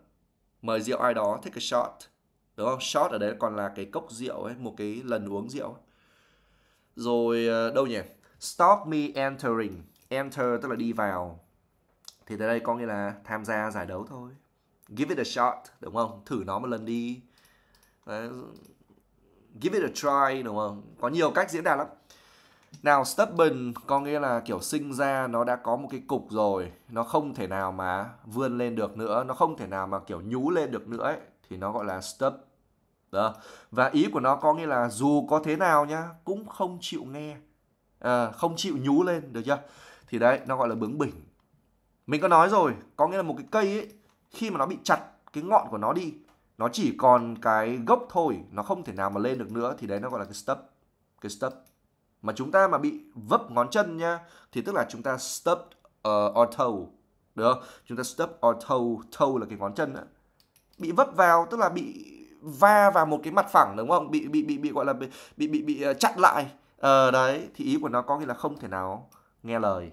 [SPEAKER 1] mời rượu ai đó take a shot đúng không shot ở đấy còn là cái cốc rượu ấy một cái lần uống rượu rồi ờ, đâu nhỉ stop me entering enter tức là đi vào thì tới đây có nghĩa là tham gia giải đấu thôi give it a shot đúng không thử nó một lần đi Đấy. give it a try đúng không có nhiều cách diễn đạt lắm nào stubborn có nghĩa là kiểu sinh ra nó đã có một cái cục rồi, nó không thể nào mà vươn lên được nữa, nó không thể nào mà kiểu nhú lên được nữa ấy thì nó gọi là stub. Đó. Và ý của nó có nghĩa là dù có thế nào nhá cũng không chịu nghe. À, không chịu nhú lên được chưa? Thì đấy, nó gọi là bướng bỉnh. Mình có nói rồi, có nghĩa là một cái cây ấy khi mà nó bị chặt cái ngọn của nó đi, nó chỉ còn cái gốc thôi, nó không thể nào mà lên được nữa thì đấy nó gọi là cái stub. Cái stub mà chúng ta mà bị vấp ngón chân nha thì tức là chúng ta stub uh, or toe được không? chúng ta stub or toe toe là cái ngón chân đó. bị vấp vào tức là bị va vào một cái mặt phẳng đúng không bị bị bị bị gọi là bị bị bị, bị ờ, chặn lại uh, đấy thì ý của nó có nghĩa là không thể nào nghe lời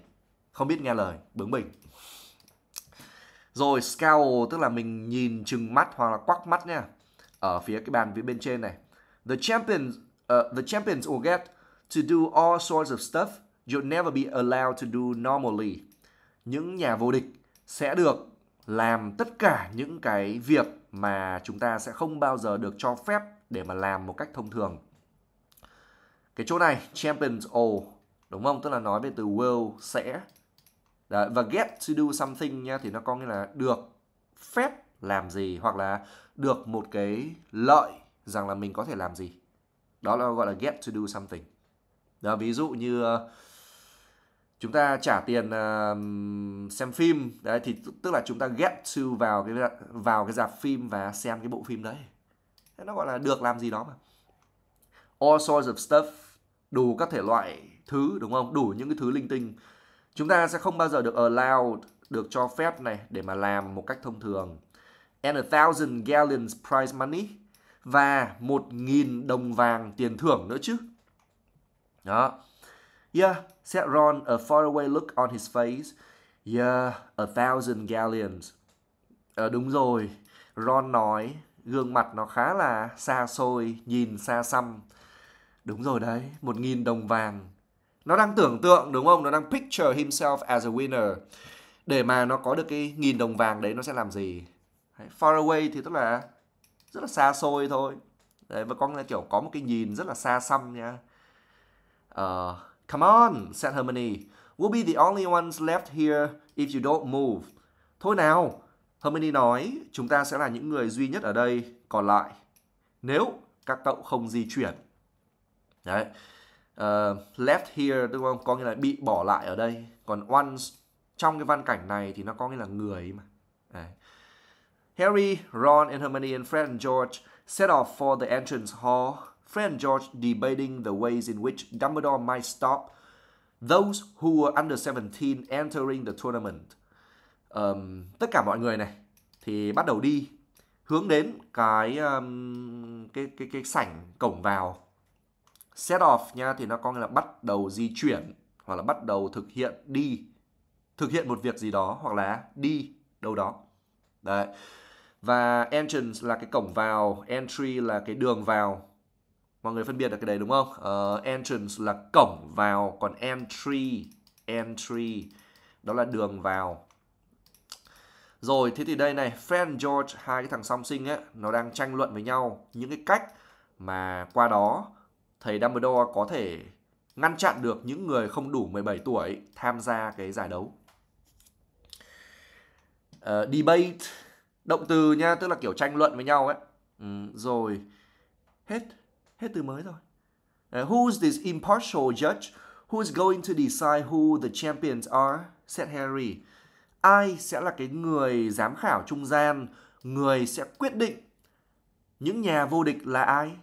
[SPEAKER 1] không biết nghe lời bướng bỉnh rồi scowl tức là mình nhìn chừng mắt hoặc là quắc mắt nha ở phía cái bàn phía bên trên này the champions uh, the champions will get to do all sorts of stuff you'll never be allowed to do normally. Những nhà vô địch sẽ được làm tất cả những cái việc mà chúng ta sẽ không bao giờ được cho phép để mà làm một cách thông thường. Cái chỗ này champions all đúng không? Tức là nói về từ will sẽ Đấy, và get to do something nha thì nó có nghĩa là được phép làm gì hoặc là được một cái lợi rằng là mình có thể làm gì. Đó là gọi là get to do something. Đó, ví dụ như ờ, chúng ta trả tiền ờ, xem phim đấy thì tức là chúng ta get to vào cái vào cái dạp phim và xem cái bộ phim đấy thế nó gọi là được làm gì đó mà all sorts of stuff đủ các thể loại thứ đúng không đủ những cái thứ linh tinh chúng ta sẽ không bao giờ được allowed được cho phép này để mà làm một cách thông thường and a thousand gallons prize money và một nghìn đồng vàng tiền thưởng nữa chứ đó. Yeah, said Ron, a faraway look on his face. Yeah, a thousand galleons. à, đúng rồi, Ron nói, gương mặt nó khá là xa xôi, nhìn xa xăm. Đúng rồi đấy, một nghìn đồng vàng. Nó đang tưởng tượng, đúng không? Nó đang picture himself as a winner. Để mà nó có được cái nghìn đồng vàng đấy, nó sẽ làm gì? Far away thì tức là rất là xa xôi thôi. Đấy, và con là kiểu có một cái nhìn rất là xa xăm nha uh, Come on, said Hermione. We'll be the only ones left here if you don't move. Thôi nào, Hermione nói, chúng ta sẽ là những người duy nhất ở đây còn lại. Nếu các cậu không di chuyển. Đấy. Uh, left here đúng không? Có nghĩa là bị bỏ lại ở đây. Còn once trong cái văn cảnh này thì nó có nghĩa là người mà. Đấy. Harry, Ron and Hermione and Fred and George set off for the entrance hall Fred and George debating the ways in which Dumbledore might stop those who were under 17 entering the tournament. Um, tất cả mọi người này thì bắt đầu đi hướng đến cái um, cái cái cái sảnh cổng vào set off nha thì nó có nghĩa là bắt đầu di chuyển hoặc là bắt đầu thực hiện đi thực hiện một việc gì đó hoặc là đi đâu đó đấy và entrance là cái cổng vào entry là cái đường vào mọi người phân biệt được cái đấy đúng không uh, entrance là cổng vào còn entry entry đó là đường vào rồi thế thì đây này friend George hai cái thằng song sinh ấy nó đang tranh luận với nhau những cái cách mà qua đó thầy Dumbledore có thể ngăn chặn được những người không đủ 17 tuổi tham gia cái giải đấu uh, debate động từ nha tức là kiểu tranh luận với nhau ấy ừ, rồi hết hết từ mới rồi uh, who's this impartial judge who's going to decide who the champions are said Harry ai sẽ là cái người giám khảo trung gian người sẽ quyết định những nhà vô địch là ai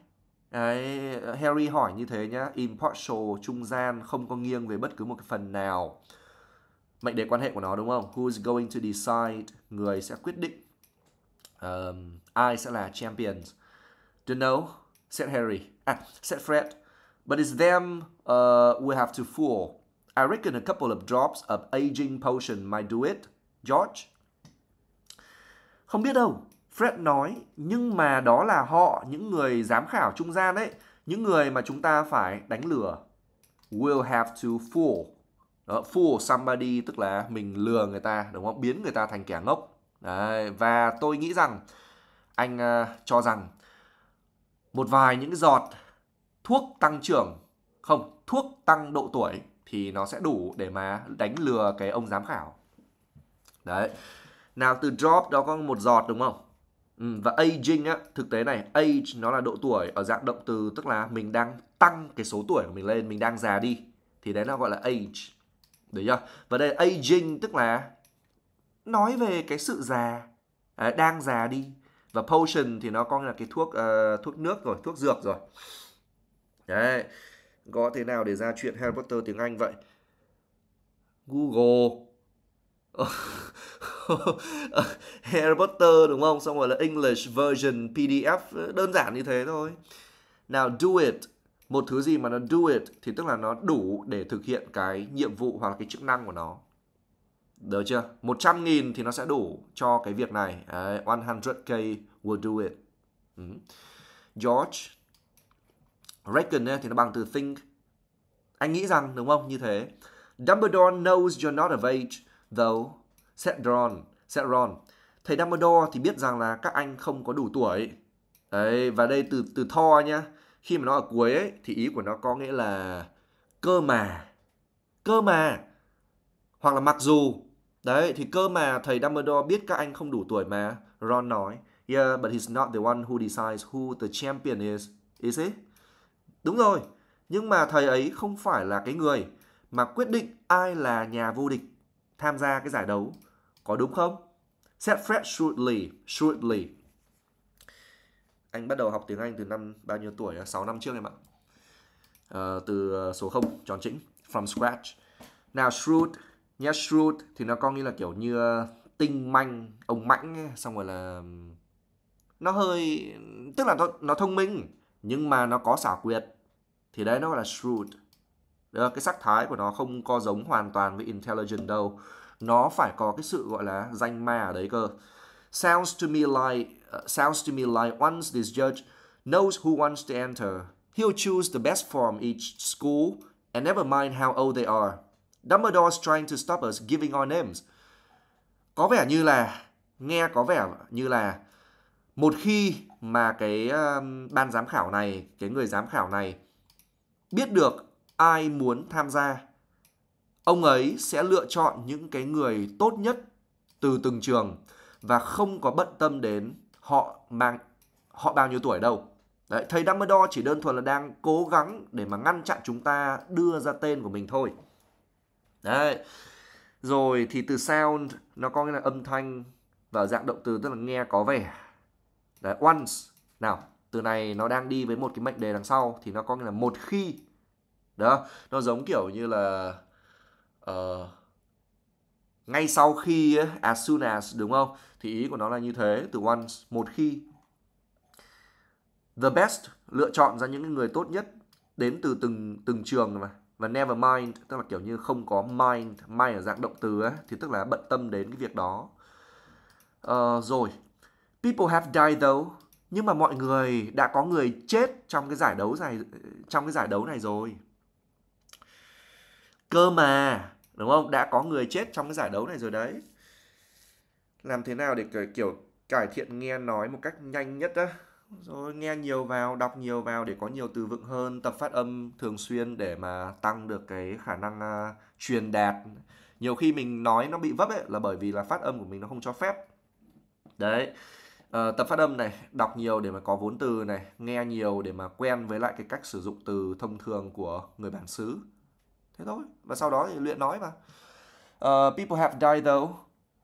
[SPEAKER 1] Đấy, Harry hỏi như thế nhá impartial trung gian không có nghiêng về bất cứ một cái phần nào mệnh đề quan hệ của nó đúng không who's going to decide người sẽ quyết định um, ai sẽ là champions don't know said Harry. Ah, said Fred. But it's them uh, we have to fool. I reckon a couple of drops of aging potion might do it, George. Không biết đâu, Fred nói, nhưng mà đó là họ, những người giám khảo trung gian đấy, những người mà chúng ta phải đánh lừa. We'll have to fool. Đó, fool somebody tức là mình lừa người ta, đúng không? Biến người ta thành kẻ ngốc. Đấy, và tôi nghĩ rằng, anh uh, cho rằng một vài những giọt thuốc tăng trưởng không thuốc tăng độ tuổi thì nó sẽ đủ để mà đánh lừa cái ông giám khảo đấy nào từ drop đó có một giọt đúng không ừ, và aging á thực tế này age nó là độ tuổi ở dạng động từ tức là mình đang tăng cái số tuổi của mình lên mình đang già đi thì đấy nó gọi là age được chưa và đây aging tức là nói về cái sự già à, đang già đi và potion thì nó có là cái thuốc uh, thuốc nước rồi thuốc dược rồi đấy có thế nào để ra chuyện Harry Potter tiếng Anh vậy Google [laughs] Harry Potter đúng không xong rồi là English version PDF đơn giản như thế thôi nào do it một thứ gì mà nó do it thì tức là nó đủ để thực hiện cái nhiệm vụ hoặc là cái chức năng của nó được chưa? 100.000 thì nó sẽ đủ cho cái việc này. Đấy, 100k will do it. Ừ. George reckon thì nó bằng từ think. Anh nghĩ rằng đúng không? Như thế. Dumbledore knows you're not of age though. Said Ron. Said Ron. Thầy Dumbledore thì biết rằng là các anh không có đủ tuổi. Đấy, và đây từ từ tho nhá. Khi mà nó ở cuối ấy, thì ý của nó có nghĩa là cơ mà. Cơ mà. Hoặc là mặc dù Đấy, thì cơ mà thầy Dumbledore biết các anh không đủ tuổi mà. Ron nói, yeah, but he's not the one who decides who the champion is, is it? Đúng rồi, nhưng mà thầy ấy không phải là cái người mà quyết định ai là nhà vô địch tham gia cái giải đấu. Có đúng không? Said Fred Shrewdly Shrewdly Anh bắt đầu học tiếng Anh từ năm bao nhiêu tuổi? 6 năm trước em ạ. Uh, từ ờ, số 0 tròn chỉnh from scratch. Now Shrewd shrewd thì nó có nghĩa là kiểu như ờ, tinh manh, ông mãnh ấy, xong rồi là nó hơi tức là nó, nó thông minh nhưng mà nó có xảo quyệt thì đấy nó gọi là shrewd. Được, cái sắc thái của nó không có giống hoàn toàn với intelligent đâu. Nó phải có cái sự gọi là danh ma ở đấy cơ. Sounds to me like uh, sounds to me like once this judge knows who wants to enter, he'll choose the best from each school and never mind how old they are. Dumbledore's trying to stop us giving our names. Có vẻ như là, nghe có vẻ như là một khi mà cái uh, ban giám khảo này, cái người giám khảo này biết được ai muốn tham gia, ông ấy sẽ lựa chọn những cái người tốt nhất từ từng trường và không có bận tâm đến họ mang họ bao nhiêu tuổi đâu. Đấy, thầy Dumbledore chỉ đơn thuần là đang cố gắng để mà ngăn chặn chúng ta đưa ra tên của mình thôi đấy rồi thì từ sound nó có nghĩa là âm thanh và dạng động từ tức là nghe có vẻ đấy once nào từ này nó đang đi với một cái mệnh đề đằng sau thì nó có nghĩa là một khi đó nó giống kiểu như là uh, ngay sau khi as soon as đúng không thì ý của nó là như thế từ once một khi the best lựa chọn ra những người tốt nhất đến từ từng từng trường mà và never mind tức là kiểu như không có mind mind ở dạng động từ ấy, thì tức là bận tâm đến cái việc đó uh, rồi people have died though nhưng mà mọi người đã có người chết trong cái giải đấu này trong cái giải đấu này rồi cơ mà đúng không đã có người chết trong cái giải đấu này rồi đấy làm thế nào để kiểu cải thiện nghe nói một cách nhanh nhất á rồi nghe nhiều vào đọc nhiều vào để có nhiều từ vựng hơn tập phát âm thường xuyên để mà tăng được cái khả năng uh, truyền đạt nhiều khi mình nói nó bị vấp ấy là bởi vì là phát âm của mình nó không cho phép đấy à, tập phát âm này đọc nhiều để mà có vốn từ này nghe nhiều để mà quen với lại cái cách sử dụng từ thông thường của người bản xứ thế thôi và sau đó thì luyện nói mà uh, people have died though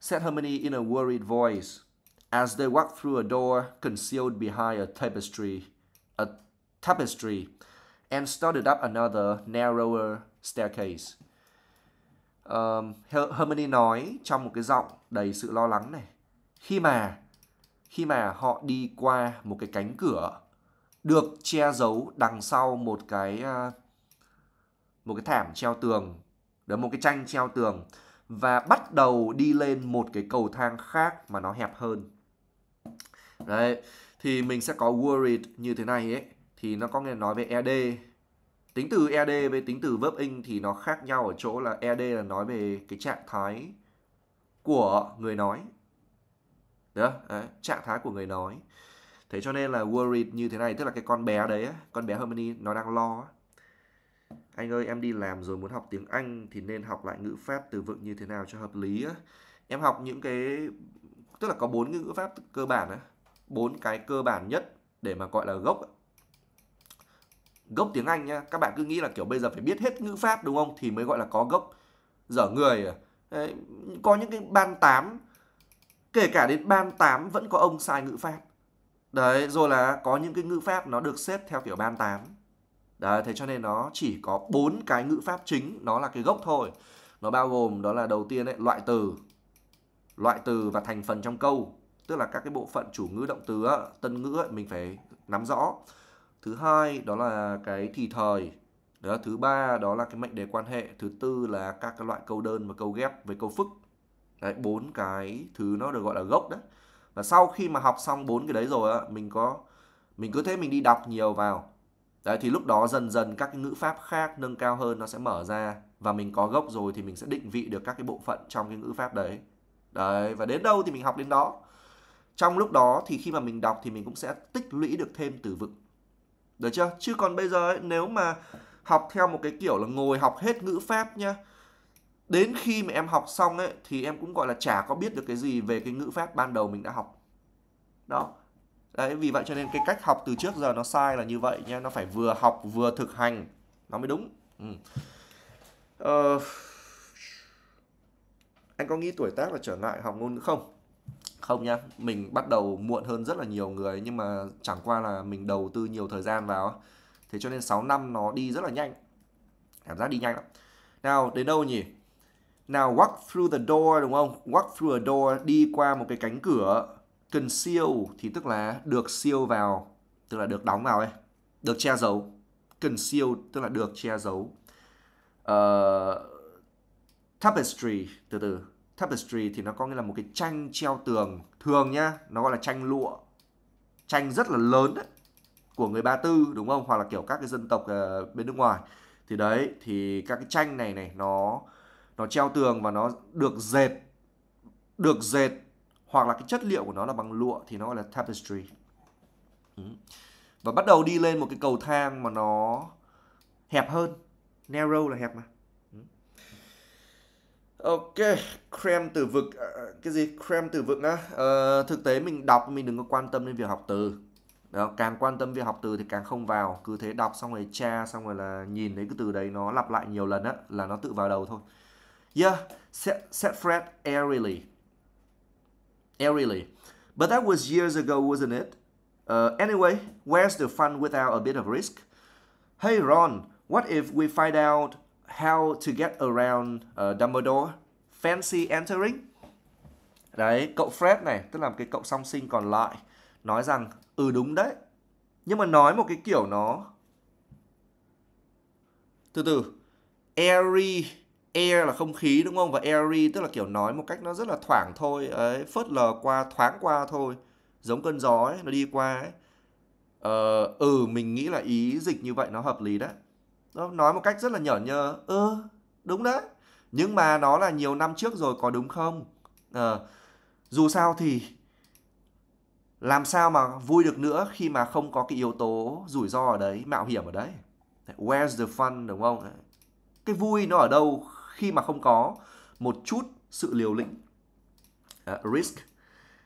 [SPEAKER 1] said Harmony in a worried voice As they walked through a door concealed behind a tapestry, a tapestry, and started up another narrower staircase. Um, Hermione nói trong một cái giọng đầy sự lo lắng này. Khi mà khi mà họ đi qua một cái cánh cửa được che giấu đằng sau một cái một cái thảm treo tường, đó một cái tranh treo tường và bắt đầu đi lên một cái cầu thang khác mà nó hẹp hơn đấy thì mình sẽ có worried như thế này ấy thì nó có nghĩa nói về ed tính từ ed với tính từ verb in thì nó khác nhau ở chỗ là ed là nói về cái trạng thái của người nói đó đấy, trạng thái của người nói thế cho nên là worried như thế này tức là cái con bé đấy con bé harmony nó đang lo anh ơi em đi làm rồi muốn học tiếng Anh thì nên học lại ngữ pháp từ vựng như thế nào cho hợp lý em học những cái tức là có bốn ngữ pháp cơ bản á bốn cái cơ bản nhất để mà gọi là gốc gốc tiếng Anh nhá các bạn cứ nghĩ là kiểu bây giờ phải biết hết ngữ pháp đúng không thì mới gọi là có gốc dở người à? Đấy, có những cái ban tám kể cả đến ban tám vẫn có ông sai ngữ pháp đấy rồi là có những cái ngữ pháp nó được xếp theo kiểu ban tám đấy thế cho nên nó chỉ có bốn cái ngữ pháp chính nó là cái gốc thôi nó bao gồm đó là đầu tiên ấy, loại từ loại từ và thành phần trong câu tức là các cái bộ phận chủ ngữ động từ tân ngữ mình phải nắm rõ thứ hai đó là cái thì thời đó thứ ba đó là cái mệnh đề quan hệ thứ tư là các cái loại câu đơn và câu ghép với câu phức đấy bốn cái thứ nó được gọi là gốc đấy và sau khi mà học xong bốn cái đấy rồi á mình có mình cứ thế mình đi đọc nhiều vào đấy thì lúc đó dần dần các cái ngữ pháp khác nâng cao hơn nó sẽ mở ra và mình có gốc rồi thì mình sẽ định vị được các cái bộ phận trong cái ngữ pháp đấy đấy và đến đâu thì mình học đến đó trong lúc đó thì khi mà mình đọc thì mình cũng sẽ tích lũy được thêm từ vựng được chưa chứ còn bây giờ ấy, nếu mà học theo một cái kiểu là ngồi học hết ngữ pháp nhá đến khi mà em học xong ấy thì em cũng gọi là chả có biết được cái gì về cái ngữ pháp ban đầu mình đã học đó đấy vì vậy cho nên cái cách học từ trước giờ nó sai là như vậy nhá nó phải vừa học vừa thực hành nó mới đúng ừ. ờ... anh có nghĩ tuổi tác là trở ngại học ngôn ngữ không không nha mình bắt đầu muộn hơn rất là nhiều người nhưng mà chẳng qua là mình đầu tư nhiều thời gian vào thế cho nên 6 năm nó đi rất là nhanh cảm giác đi nhanh lắm nào đến đâu nhỉ nào walk through the door đúng không walk through the door đi qua một cái cánh cửa cần siêu thì tức là được siêu vào tức là được đóng vào ấy được che giấu cần siêu tức là được che giấu uh, tapestry từ từ Tapestry thì nó có nghĩa là một cái tranh treo tường thường nhá, nó gọi là tranh lụa. Tranh rất là lớn đấy của người Ba Tư đúng không? Hoặc là kiểu các cái dân tộc uh, bên nước ngoài. Thì đấy thì các cái tranh này này nó nó treo tường và nó được dệt được dệt hoặc là cái chất liệu của nó là bằng lụa thì nó gọi là tapestry. Ừ. Và bắt đầu đi lên một cái cầu thang mà nó hẹp hơn. Narrow là hẹp mà. Ok, cram từ vực ờ, ờ, cái gì? Cram từ vựng á. Ờ, thực tế mình đọc mình đừng có quan tâm đến việc học từ. Đó, càng quan tâm việc học từ thì càng không vào, cứ thế đọc xong rồi tra xong rồi là nhìn thấy cái từ đấy nó lặp lại nhiều lần á là nó tự vào đầu thôi. Yeah, set set Fred airily. Airily. But that was years ago, wasn't it? Uh, anyway, where's the fun without a bit of risk? Hey Ron, what if we find out How to get around uh, Dumbledore, Fancy entering. Đấy, cậu Fred này, tức là cái cậu song sinh còn lại nói rằng ừ đúng đấy. Nhưng mà nói một cái kiểu nó từ từ airy air là không khí đúng không và airy tức là kiểu nói một cách nó rất là thoảng thôi ấy phớt lờ qua thoáng qua thôi giống cơn gió ấy nó đi qua ấy ờ, ừ mình nghĩ là ý dịch như vậy nó hợp lý đấy nó nói một cách rất là nhở nhơ ừ, đúng đấy nhưng mà nó là nhiều năm trước rồi có đúng không à, dù sao thì làm sao mà vui được nữa khi mà không có cái yếu tố rủi ro ở đấy mạo hiểm ở đấy where's the fun đúng không cái vui nó ở đâu khi mà không có một chút sự liều lĩnh à, risk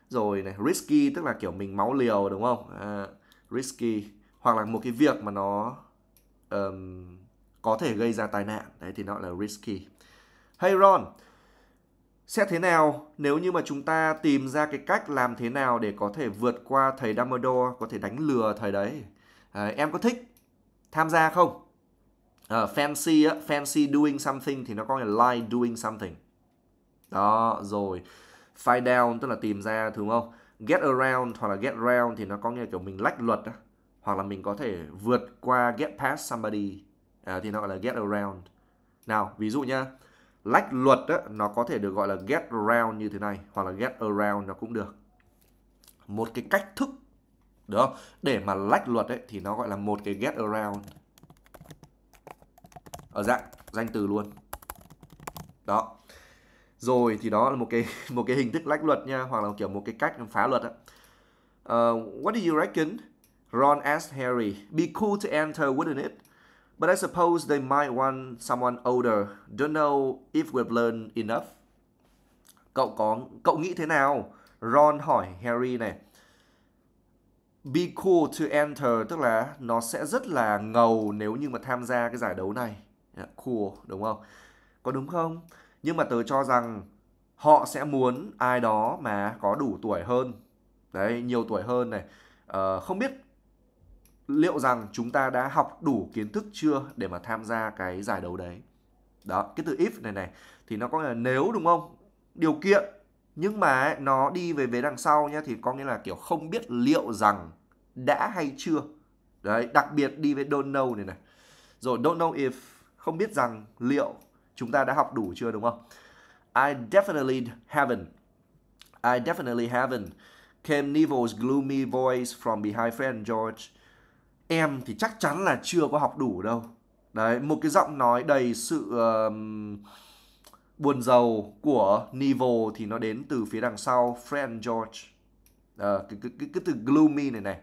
[SPEAKER 1] rồi này risky tức là kiểu mình máu liều đúng không à, risky hoặc là một cái việc mà nó um, có thể gây ra tai nạn đấy thì nó là risky hey Ron sẽ thế nào nếu như mà chúng ta tìm ra cái cách làm thế nào để có thể vượt qua thầy Dumbledore có thể đánh lừa thầy đấy à, em có thích tham gia không à, fancy á, fancy doing something thì nó có là like doing something đó rồi find down tức là tìm ra đúng không get around hoặc là get round thì nó có nghĩa kiểu mình lách luật đó. hoặc là mình có thể vượt qua get past somebody à, thì nó gọi là get around nào ví dụ nhá lách luật đó, nó có thể được gọi là get around như thế này hoặc là get around nó cũng được một cái cách thức được không? để mà lách luật ấy, thì nó gọi là một cái get around ở dạng danh từ luôn đó rồi thì đó là một cái [laughs] một cái hình thức lách luật nha hoặc là kiểu một cái cách phá luật á uh, what do you reckon Ron asked Harry be cool to enter wouldn't it But I suppose they might want someone older. Don't know if we've learned enough. Cậu có cậu nghĩ thế nào? Ron hỏi Harry này. Be cool to enter tức là nó sẽ rất là ngầu nếu như mà tham gia cái giải đấu này. Yeah, cool đúng không? Có đúng không? Nhưng mà tớ cho rằng họ sẽ muốn ai đó mà có đủ tuổi hơn. Đấy, nhiều tuổi hơn này. Uh, không biết liệu rằng chúng ta đã học đủ kiến thức chưa để mà tham gia cái giải đấu đấy đó cái từ if này này thì nó có nghĩa là nếu đúng không điều kiện nhưng mà ấy, nó đi về vế đằng sau nhá thì có nghĩa là kiểu không biết liệu rằng đã hay chưa đấy đặc biệt đi với don't know này này rồi don't know if không biết rằng liệu chúng ta đã học đủ chưa đúng không I definitely haven't I definitely haven't came Neville's gloomy voice from behind friend George em thì chắc chắn là chưa có học đủ đâu đấy một cái giọng nói đầy sự uh, buồn giàu của Nivo thì nó đến từ phía đằng sau Fred George à, cái, cái, cái, cái từ gloomy này này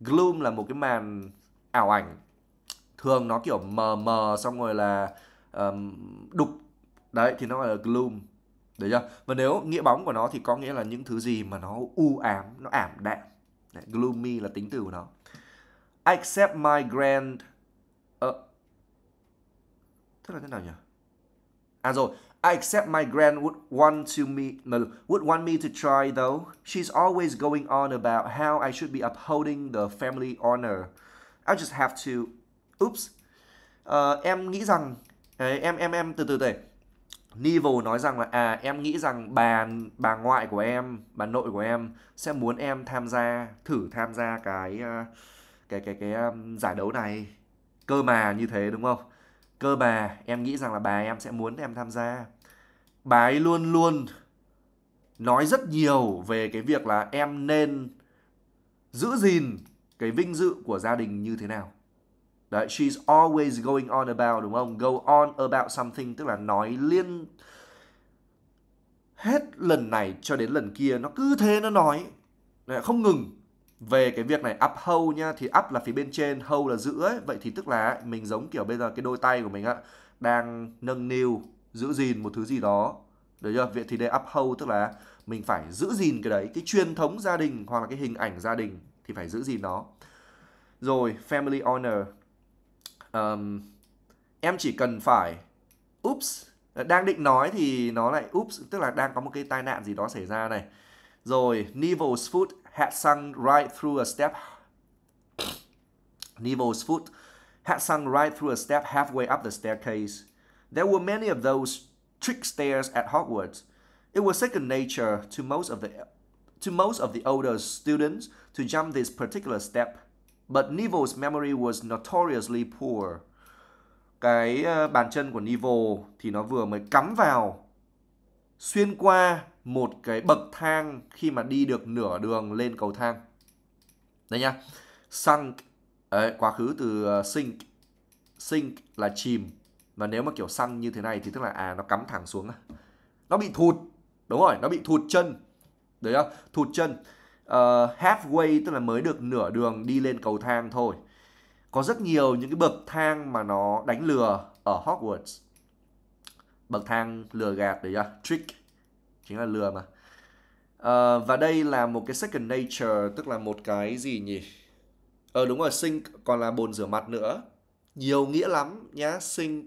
[SPEAKER 1] gloom là một cái màn ảo ảnh thường nó kiểu mờ mờ xong rồi là um, đục đấy thì nó gọi là gloom được chưa và nếu nghĩa bóng của nó thì có nghĩa là những thứ gì mà nó u ám nó ảm đạm đấy, gloomy là tính từ của nó accept my grand uh, tức là thế nào nhỉ à rồi I accept my grand would want to me would want me to try though. She's always going on about how I should be upholding the family honor. I just have to. Oops. Uh, em nghĩ rằng em em em từ từ từ. Nivel nói rằng là à em nghĩ rằng bà bà ngoại của em, bà nội của em sẽ muốn em tham gia thử tham gia cái uh, cái cái cái um, giải đấu này cơ mà như thế đúng không cơ mà em nghĩ rằng là bà em sẽ muốn em tham gia bà ấy luôn luôn nói rất nhiều về cái việc là em nên giữ gìn cái vinh dự của gia đình như thế nào Đấy, she's always going on about đúng không? Go on about something tức là nói liên hết lần này cho đến lần kia nó cứ thế nó nói, không ngừng về cái việc này up hold nhá thì up là phía bên trên hold là giữa ấy vậy thì tức là mình giống kiểu bây giờ cái đôi tay của mình á đang nâng niu giữ gìn một thứ gì đó được chưa vậy thì đây up hold tức là mình phải giữ gìn cái đấy cái truyền thống gia đình hoặc là cái hình ảnh gia đình thì phải giữ gìn nó rồi family honor um, em chỉ cần phải oops đang định nói thì nó lại oops tức là đang có một cái tai nạn gì đó xảy ra này rồi Neville's Food had sunk right through a step. Nevo's [sniffs] foot had sunk right through a step halfway up the staircase. There were many of those trick stairs at Hogwarts. It was second nature to most of the to most of the older students to jump this particular step, but Neville's memory was notoriously poor. Cái bàn chân của Neville thì nó vừa mới cắm vào xuyên qua một cái bậc thang khi mà đi được nửa đường lên cầu thang đây nhá sunk Đấy, quá khứ từ ờ, sink sink là chìm và nếu mà kiểu săng như thế này thì tức là à nó cắm thẳng xuống nó bị thụt đúng rồi nó bị thụt chân đấy không thụt chân uh, halfway tức là mới được nửa đường đi lên cầu thang thôi có rất nhiều những cái bậc thang mà nó đánh lừa ở Hogwarts bậc thang lừa gạt đấy chưa trick chính là lừa mà à, và đây là một cái second nature tức là một cái gì nhỉ ờ đúng rồi sink còn là bồn rửa mặt nữa nhiều nghĩa lắm nhá sink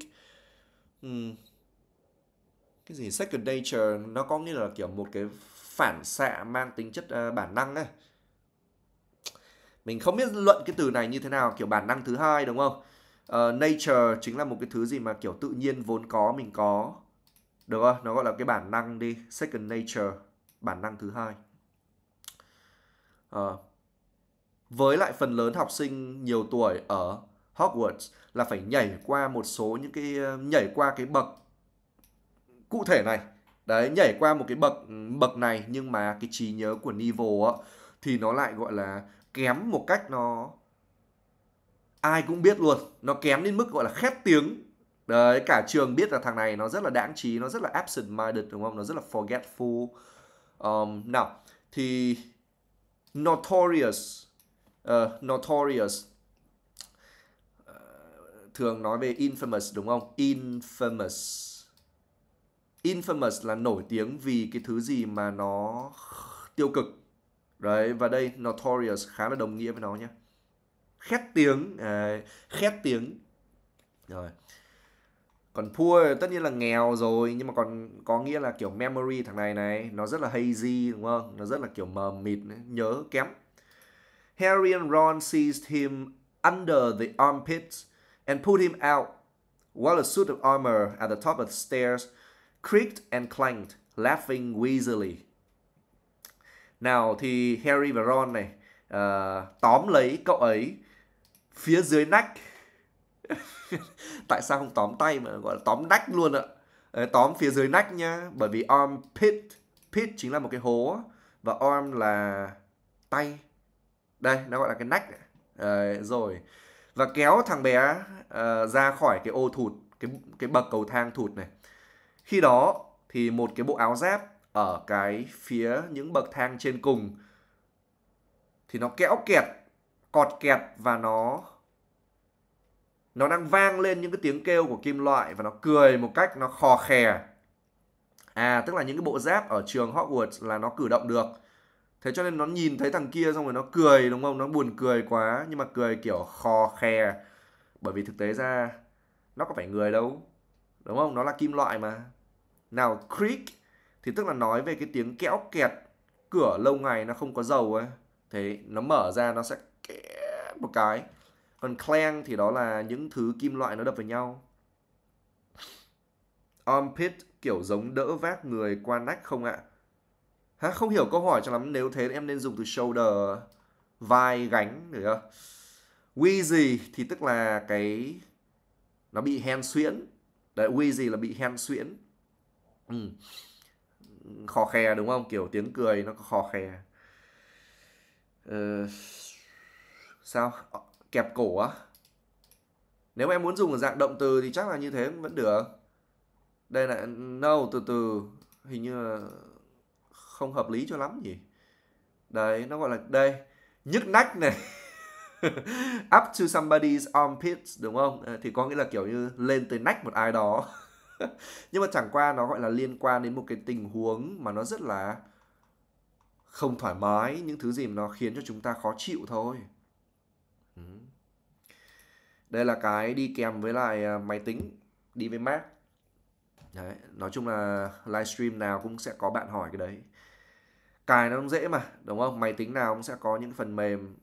[SPEAKER 1] uhm. cái gì second nature nó có nghĩa là kiểu một cái phản xạ mang tính chất uh, bản năng ấy mình không biết luận cái từ này như thế nào kiểu bản năng thứ hai đúng không uh, nature chính là một cái thứ gì mà kiểu tự nhiên vốn có mình có được không nó gọi là cái bản năng đi second nature bản năng thứ hai à, với lại phần lớn học sinh nhiều tuổi ở Hogwarts là phải nhảy qua một số những cái ờ, nhảy qua cái bậc cụ thể này đấy nhảy qua một cái bậc ừ, bậc này nhưng mà cái trí nhớ của Neville á, thì nó lại gọi là kém một cách nó ai cũng biết luôn nó kém đến mức gọi là khét tiếng Đấy, cả trường biết là thằng này nó rất là đáng trí, nó rất là absent-minded đúng không? Nó rất là forgetful. Um, nào, thì notorious, uh, notorious uh, thường nói về infamous đúng không? Infamous. Infamous là nổi tiếng vì cái thứ gì mà nó tiêu cực. Đấy, và đây notorious khá là đồng nghĩa với nó nhé. Khét tiếng, à, khét tiếng. Rồi còn pua tất nhiên là nghèo rồi nhưng mà còn có nghĩa là kiểu memory thằng này này nó rất là hazy đúng không nó rất là kiểu mờ mịt nhớ kém Harry and Ron seized him under the armpits and pulled him out while a suit of armor at the top of the stairs creaked and clanked laughing wheezily nào thì Harry và Ron này uh, tóm lấy cậu ấy phía dưới nách [laughs] tại sao không tóm tay mà gọi là tóm nách luôn ạ ờ, tóm phía dưới nách nhá bởi vì arm pit pit chính là một cái hố và arm là tay đây nó gọi là cái nách à, rồi và kéo thằng bé uh, ra khỏi cái ô thụt cái cái bậc cầu thang thụt này khi đó thì một cái bộ áo giáp ở cái phía những bậc thang trên cùng thì nó kéo kẹt cọt kẹt và nó nó đang vang lên những cái tiếng kêu của kim loại và nó cười một cách nó khò khè à tức là những cái bộ giáp ở trường Hogwarts là nó cử động được thế cho nên nó nhìn thấy thằng kia xong rồi nó cười đúng không nó buồn cười quá nhưng mà cười kiểu khò khè bởi vì thực tế ra nó có phải người đâu đúng không nó là kim loại mà nào creak thì tức là nói về cái tiếng kẽo kẹt cửa lâu ngày nó không có dầu ấy thế nó mở ra nó sẽ kẹt một cái còn clang thì đó là những thứ kim loại nó đập vào nhau armpit kiểu giống đỡ vác người qua nách không ạ hả không hiểu câu hỏi cho lắm nếu thế em nên dùng từ shoulder vai gánh được chưa wheezy thì tức là cái nó bị hen suyễn đấy wheezy là bị hen suyễn ừ. khò khè đúng không kiểu tiếng cười nó có khò khè ờ, sao kẹp cổ á nếu mà em muốn dùng ở dạng động từ thì chắc là như thế vẫn được đây là no từ từ hình như là không hợp lý cho lắm nhỉ đấy nó gọi là đây nhức nách này [laughs] up to somebody's armpit đúng không ờ, thì có nghĩa là kiểu như lên tới nách một ai đó [laughs] nhưng mà chẳng qua nó gọi là liên quan đến một cái tình huống mà nó rất là không thoải mái những thứ gì mà nó khiến cho chúng ta khó chịu thôi đây là cái đi kèm với lại à, máy tính đi với Mac. Đấy, nói chung là livestream nào cũng sẽ có bạn hỏi cái đấy. Cài nó cũng dễ mà, đúng không? Máy tính nào cũng sẽ có những phần mềm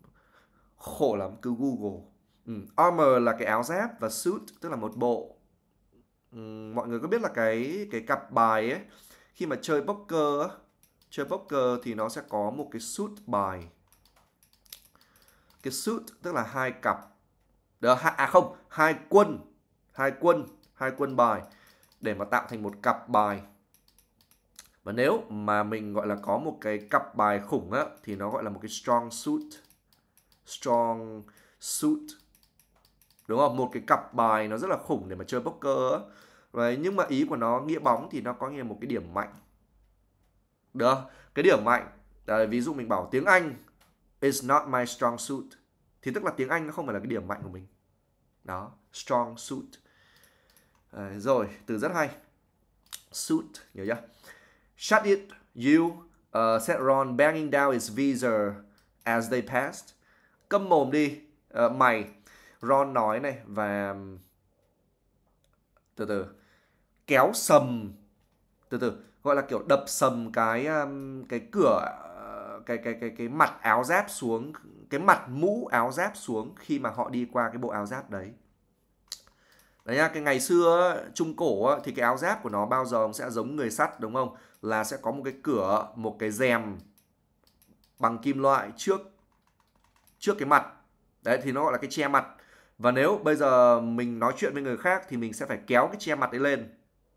[SPEAKER 1] khổ lắm cứ Google. Ừ. Armor là cái áo giáp và suit tức là một bộ. Ừ, mọi người có biết là cái cái cặp bài ấy khi mà chơi poker chơi poker thì nó sẽ có một cái suit bài cái suit tức là hai cặp đó à không hai quân hai quân hai quân bài để mà tạo thành một cặp bài và nếu mà mình gọi là có một cái cặp bài khủng á thì nó gọi là một cái strong suit strong suit đúng không một cái cặp bài nó rất là khủng để mà chơi poker á nhưng mà ý của nó nghĩa bóng thì nó có nghĩa một cái điểm mạnh được cái điểm mạnh Đấy, ví dụ mình bảo tiếng anh is not my strong suit thì tức là tiếng Anh nó không phải là cái điểm mạnh của mình đó strong suit à, rồi từ rất hay suit nhớ chưa shut it you uh, said Ron banging down his visor as they passed câm mồm đi uh, mày Ron nói này và um, từ từ kéo sầm từ từ gọi là kiểu đập sầm cái um, cái cửa cái cái cái cái mặt áo giáp xuống cái mặt mũ áo giáp xuống khi mà họ đi qua cái bộ áo giáp đấy đấy nha cái ngày xưa trung cổ thì cái áo giáp của nó bao giờ cũng sẽ giống người sắt đúng không là sẽ có một cái cửa một cái rèm bằng kim loại trước trước cái mặt đấy thì nó gọi là cái che mặt và nếu bây giờ mình nói chuyện với người khác thì mình sẽ phải kéo cái che mặt đấy lên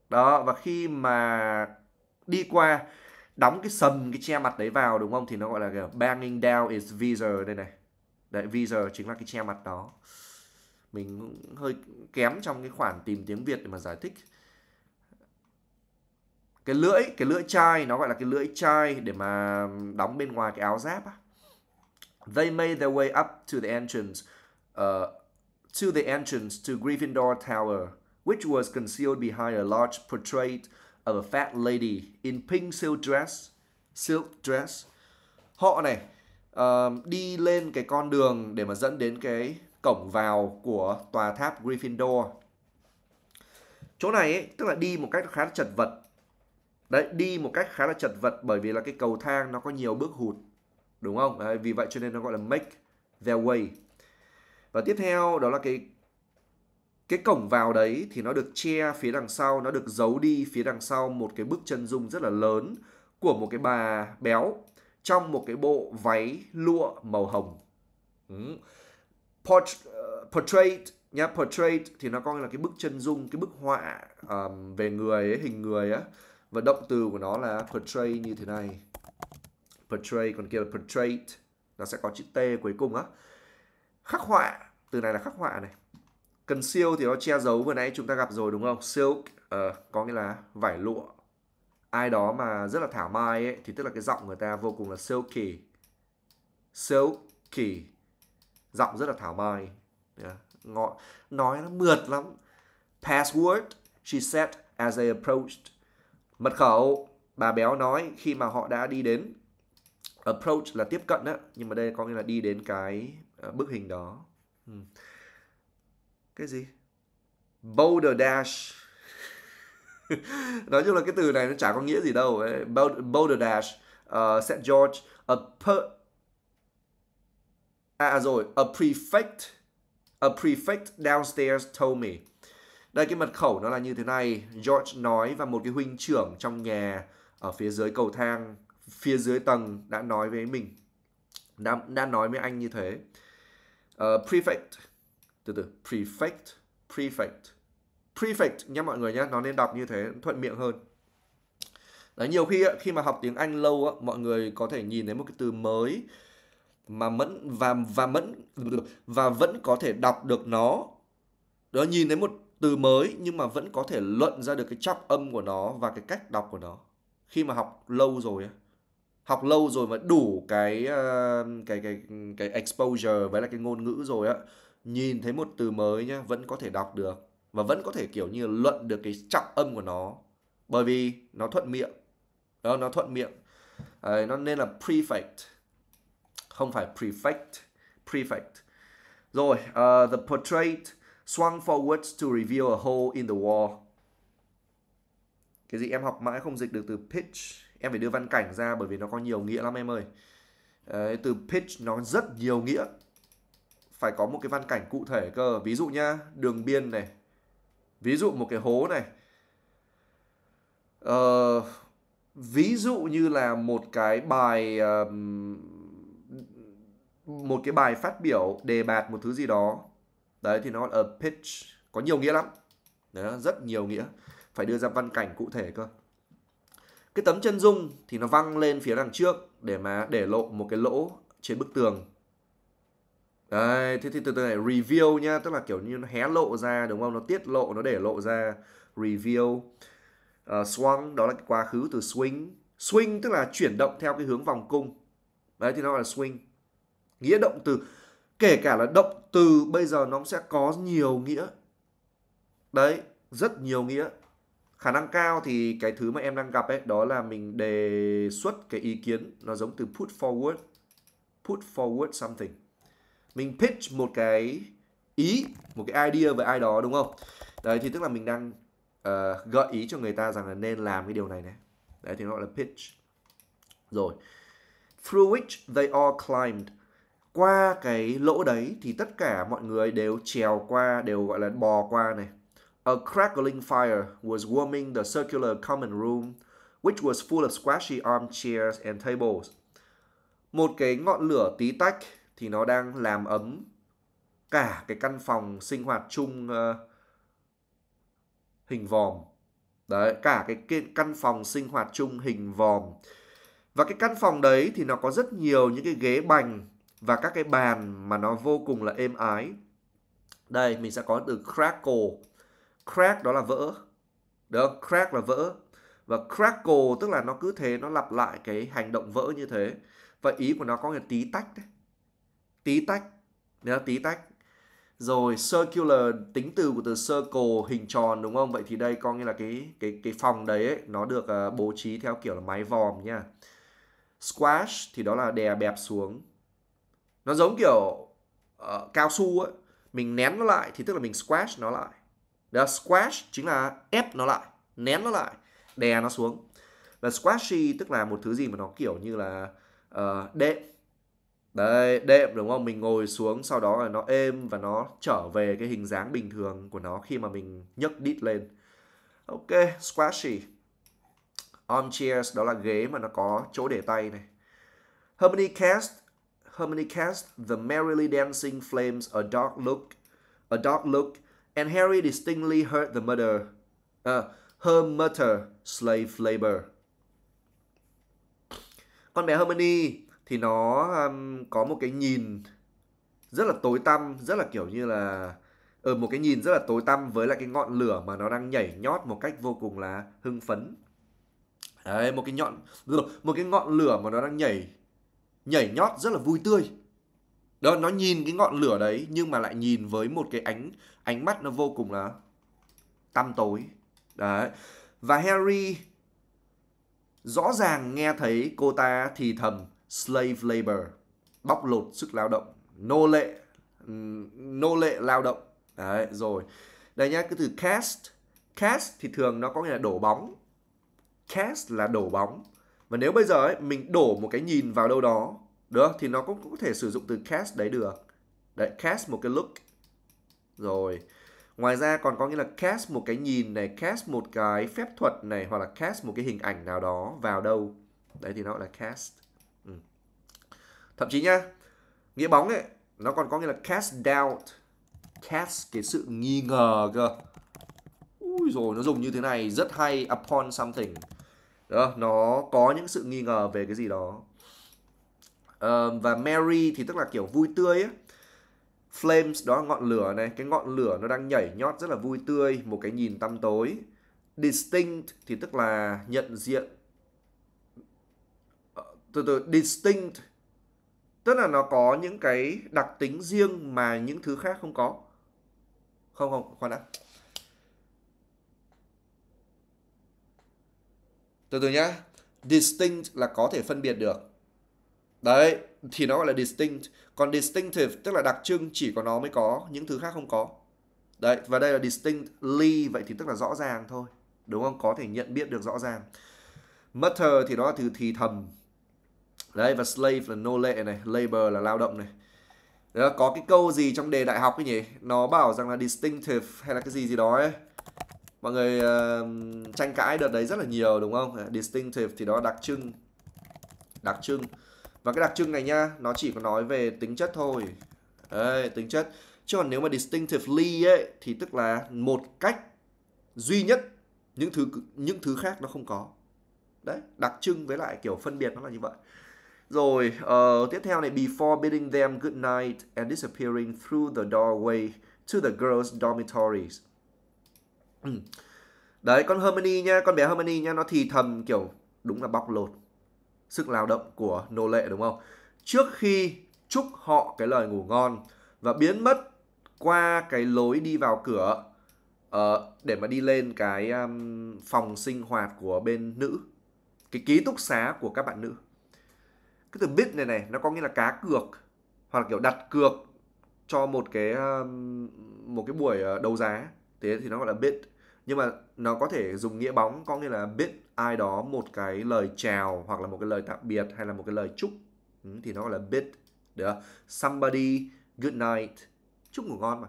[SPEAKER 1] đó và khi mà đi qua đóng cái sầm cái che mặt đấy vào đúng không thì nó gọi là kiểu banging down is visor đây này đấy visor chính là cái che mặt đó mình hơi kém trong cái khoản tìm tiếng việt để mà giải thích cái lưỡi cái lưỡi chai nó gọi là cái lưỡi chai để mà đóng bên ngoài cái áo giáp á. They made their way up to the entrance uh, to the entrance to Gryffindor Tower, which was concealed behind a large portrait of a fat lady in pink silk dress silk dress họ này uh, đi lên cái con đường để mà dẫn đến cái cổng vào của tòa tháp Gryffindor chỗ này ấy, tức là đi một cách khá là chật vật đấy đi một cách khá là chật vật bởi vì là cái cầu thang nó có nhiều bước hụt đúng không đấy, vì vậy cho nên nó gọi là make their way và tiếp theo đó là cái cái cổng vào đấy thì nó được che phía đằng sau nó được giấu đi phía đằng sau một cái bức chân dung rất là lớn của một cái bà béo trong một cái bộ váy lụa màu hồng ừ. Port, uh, portrait nhá portrait thì nó coi là cái bức chân dung cái bức họa um, về người ấy, hình người á và động từ của nó là portray như thế này portray còn kia là portrait nó sẽ có chữ t cuối cùng á khắc họa từ này là khắc họa này cần siêu thì nó che giấu vừa nãy chúng ta gặp rồi đúng không siêu uh, ờ, có nghĩa là vải lụa ai đó mà rất là thảo mai ấy thì tức là cái giọng người ta vô cùng là siêu kỳ siêu kỳ giọng rất là thảo mai yeah. Dạ. Ngọ, nói nó mượt lắm password she said as they approached mật khẩu bà béo nói khi mà họ đã đi đến approach là tiếp cận á nhưng mà đây có nghĩa là đi đến cái ờ, bức hình đó hmm cái gì boulder dash [laughs] nói chung là cái từ này nó chả có nghĩa gì đâu ấy. boulder dash uh, ờ, St. George a per... À, à rồi a prefect a prefect downstairs told me đây cái mật khẩu nó là như thế này George nói và một cái huynh trưởng trong nhà ở phía dưới cầu thang phía dưới tầng đã nói với mình đã, đã nói với anh như thế uh, prefect từ từ prefect prefect prefect nhé mọi người nhé nó nên đọc như thế thuận miệng hơn Đấy, nhiều khi khi mà học tiếng Anh lâu mọi người có thể nhìn thấy một cái từ mới mà mẫn và và mẫn và vẫn có thể đọc được nó. Đó nhìn thấy một từ mới nhưng mà vẫn có thể luận ra được cái chắp âm của nó và cái cách đọc của nó. Khi mà học lâu rồi học lâu rồi mà đủ cái ờ, cái cái cái exposure với lại cái ngôn ngữ rồi á nhìn thấy một từ mới nhá vẫn có thể đọc được và vẫn có thể kiểu như luận được cái trọng âm của nó bởi vì nó thuận miệng đó nó thuận miệng à, nó nên là prefect không phải prefect prefect rồi uh, the portrait swung forwards to reveal a hole in the wall cái gì em học mãi không dịch được từ pitch em phải đưa văn cảnh ra bởi vì nó có nhiều nghĩa lắm em ơi Đấy, từ pitch nó rất nhiều nghĩa phải có một cái văn cảnh cụ thể cơ ví dụ nhá đường biên này ví dụ một cái hố này uh, ví dụ như là một cái bài một cái bài phát biểu đề bạt một thứ gì đó đấy thì nó ở pitch có nhiều nghĩa lắm đấy, rất nhiều nghĩa phải đưa ra văn cảnh cụ thể cơ cái tấm chân dung thì nó văng lên phía đằng trước để mà để lộ một cái lỗ trên bức tường Đấy, thế thì từ từ này reveal nhá, tức là kiểu như nó hé lộ ra đúng không? Nó tiết lộ, nó để lộ ra reveal. Uh, ờ, swung đó là cái quá khứ từ swing. Swing tức là chuyển động theo cái hướng vòng cung. Đấy thì nó gọi là swing. Nghĩa động từ kể cả là động từ bây giờ nó sẽ có nhiều nghĩa. Đấy, rất nhiều nghĩa. Khả năng cao thì cái thứ mà em đang gặp ấy đó là mình đề xuất cái ý kiến nó giống từ put forward. Put forward something mình pitch một cái ý một cái idea với ai đó đúng không đấy thì tức là mình đang uh, gợi ý cho người ta rằng là nên làm cái điều này này đấy thì nó gọi là pitch rồi through which they all climbed qua cái lỗ đấy thì tất cả mọi người đều trèo qua đều gọi là bò qua này a crackling fire was warming the circular common room which was full of squashy armchairs and tables một cái ngọn lửa tí tách thì nó đang làm ấm cả cái căn phòng sinh hoạt chung uh, hình vòm đấy cả cái căn phòng sinh hoạt chung hình vòm và cái căn phòng đấy thì nó có rất nhiều những cái ghế bành và các cái bàn mà nó vô cùng là êm ái đây mình sẽ có từ crackle crack đó là vỡ được crack là vỡ và crackle tức là nó cứ thế nó lặp lại cái hành động vỡ như thế và ý của nó có nghĩa tí tách đấy tí tách đấy là tí tách rồi circular tính từ của từ circle hình tròn đúng không vậy thì đây coi như là cái cái cái phòng đấy ấy, nó được uh, bố trí theo kiểu là mái vòm nha squash thì đó là đè bẹp xuống nó giống kiểu uh, cao su ấy mình nén nó lại thì tức là mình squash nó lại đó squash chính là ép nó lại nén nó lại đè nó xuống và squashy tức là một thứ gì mà nó kiểu như là uh, đệm Đấy, đệm đúng không? Mình ngồi xuống sau đó là nó êm và nó trở về cái hình dáng bình thường của nó khi mà mình nhấc đít lên. Ok, squashy. Armchairs đó là ghế mà nó có chỗ để tay này. Harmony cast, Harmony cast the merrily dancing flames a dark look, a dark look, and Harry distinctly heard the murder, uh, à, her mutter slave labor. Con bé Harmony thì nó um, có một cái nhìn rất là tối tăm rất là kiểu như là ở ờ, một cái nhìn rất là tối tăm với lại cái ngọn lửa mà nó đang nhảy nhót một cách vô cùng là hưng phấn đấy một cái nhọn một cái ngọn lửa mà nó đang nhảy nhảy nhót rất là vui tươi đó nó nhìn cái ngọn lửa đấy nhưng mà lại nhìn với một cái ánh ánh mắt nó vô cùng là tăm tối đấy và Harry rõ ràng nghe thấy cô ta thì thầm slave labor bóc lột sức lao động nô lệ nô lệ lao động đấy rồi đây nhá cái từ cast cast thì thường nó có nghĩa là đổ bóng cast là đổ bóng và nếu bây giờ ấy, mình đổ một cái nhìn vào đâu đó được thì nó cũng, cũng có thể sử dụng từ cast đấy được đấy cast một cái look rồi ngoài ra còn có nghĩa là cast một cái nhìn này cast một cái phép thuật này hoặc là cast một cái hình ảnh nào đó vào đâu đấy thì nó gọi là cast Ừ. Thậm chí nhá, nghĩa bóng ấy nó còn có nghĩa là cast doubt, cast cái sự nghi ngờ cơ. Ui rồi nó dùng như thế này rất hay upon something. Đó, nó có những sự nghi ngờ về cái gì đó. Uh, và Mary thì tức là kiểu vui tươi ấy. Flames đó ngọn lửa này, cái ngọn lửa nó đang nhảy nhót rất là vui tươi, một cái nhìn tăm tối. Distinct thì tức là nhận diện từ từ distinct tức là nó có những cái đặc tính riêng mà những thứ khác không có không không khoan đã từ từ nhá distinct là có thể phân biệt được đấy thì nó gọi là distinct còn distinctive tức là đặc trưng chỉ có nó mới có những thứ khác không có đấy và đây là distinctly vậy thì tức là rõ ràng thôi đúng không có thể nhận biết được rõ ràng mutter thì đó là từ thì thầm đấy và slave là nô lệ này labor là lao động này đó, có cái câu gì trong đề đại học ấy nhỉ nó bảo rằng là distinctive hay là cái gì gì đó ấy mọi người uh, tranh cãi đợt đấy rất là nhiều đúng không distinctive thì đó đặc trưng đặc trưng và cái đặc trưng này nhá nó chỉ có nói về tính chất thôi đấy, tính chất chứ còn nếu mà distinctively ấy thì tức là một cách duy nhất những thứ những thứ khác nó không có đấy đặc trưng với lại kiểu phân biệt nó là như vậy rồi, uh, tiếp theo này, before bidding them good night and disappearing through the doorway to the girls' dormitories. Ừ. Đấy, con harmony nha, con bé harmony nha, nó thì thầm kiểu đúng là bóc lột sức lao động của nô lệ đúng không? Trước khi chúc họ cái lời ngủ ngon và biến mất qua cái lối đi vào cửa uh, để mà đi lên cái um, phòng sinh hoạt của bên nữ, cái ký túc xá của các bạn nữ cái từ bid này này nó có nghĩa là cá cược hoặc là kiểu đặt cược cho một cái um, một cái buổi ờ, đấu giá thế thì nó gọi là bid nhưng mà nó có thể dùng nghĩa bóng có nghĩa là bid ai đó một cái lời chào hoặc là một cái lời tạm biệt hay là một cái lời chúc ừ, thì nó gọi là bid được somebody good night chúc ngủ ngon mà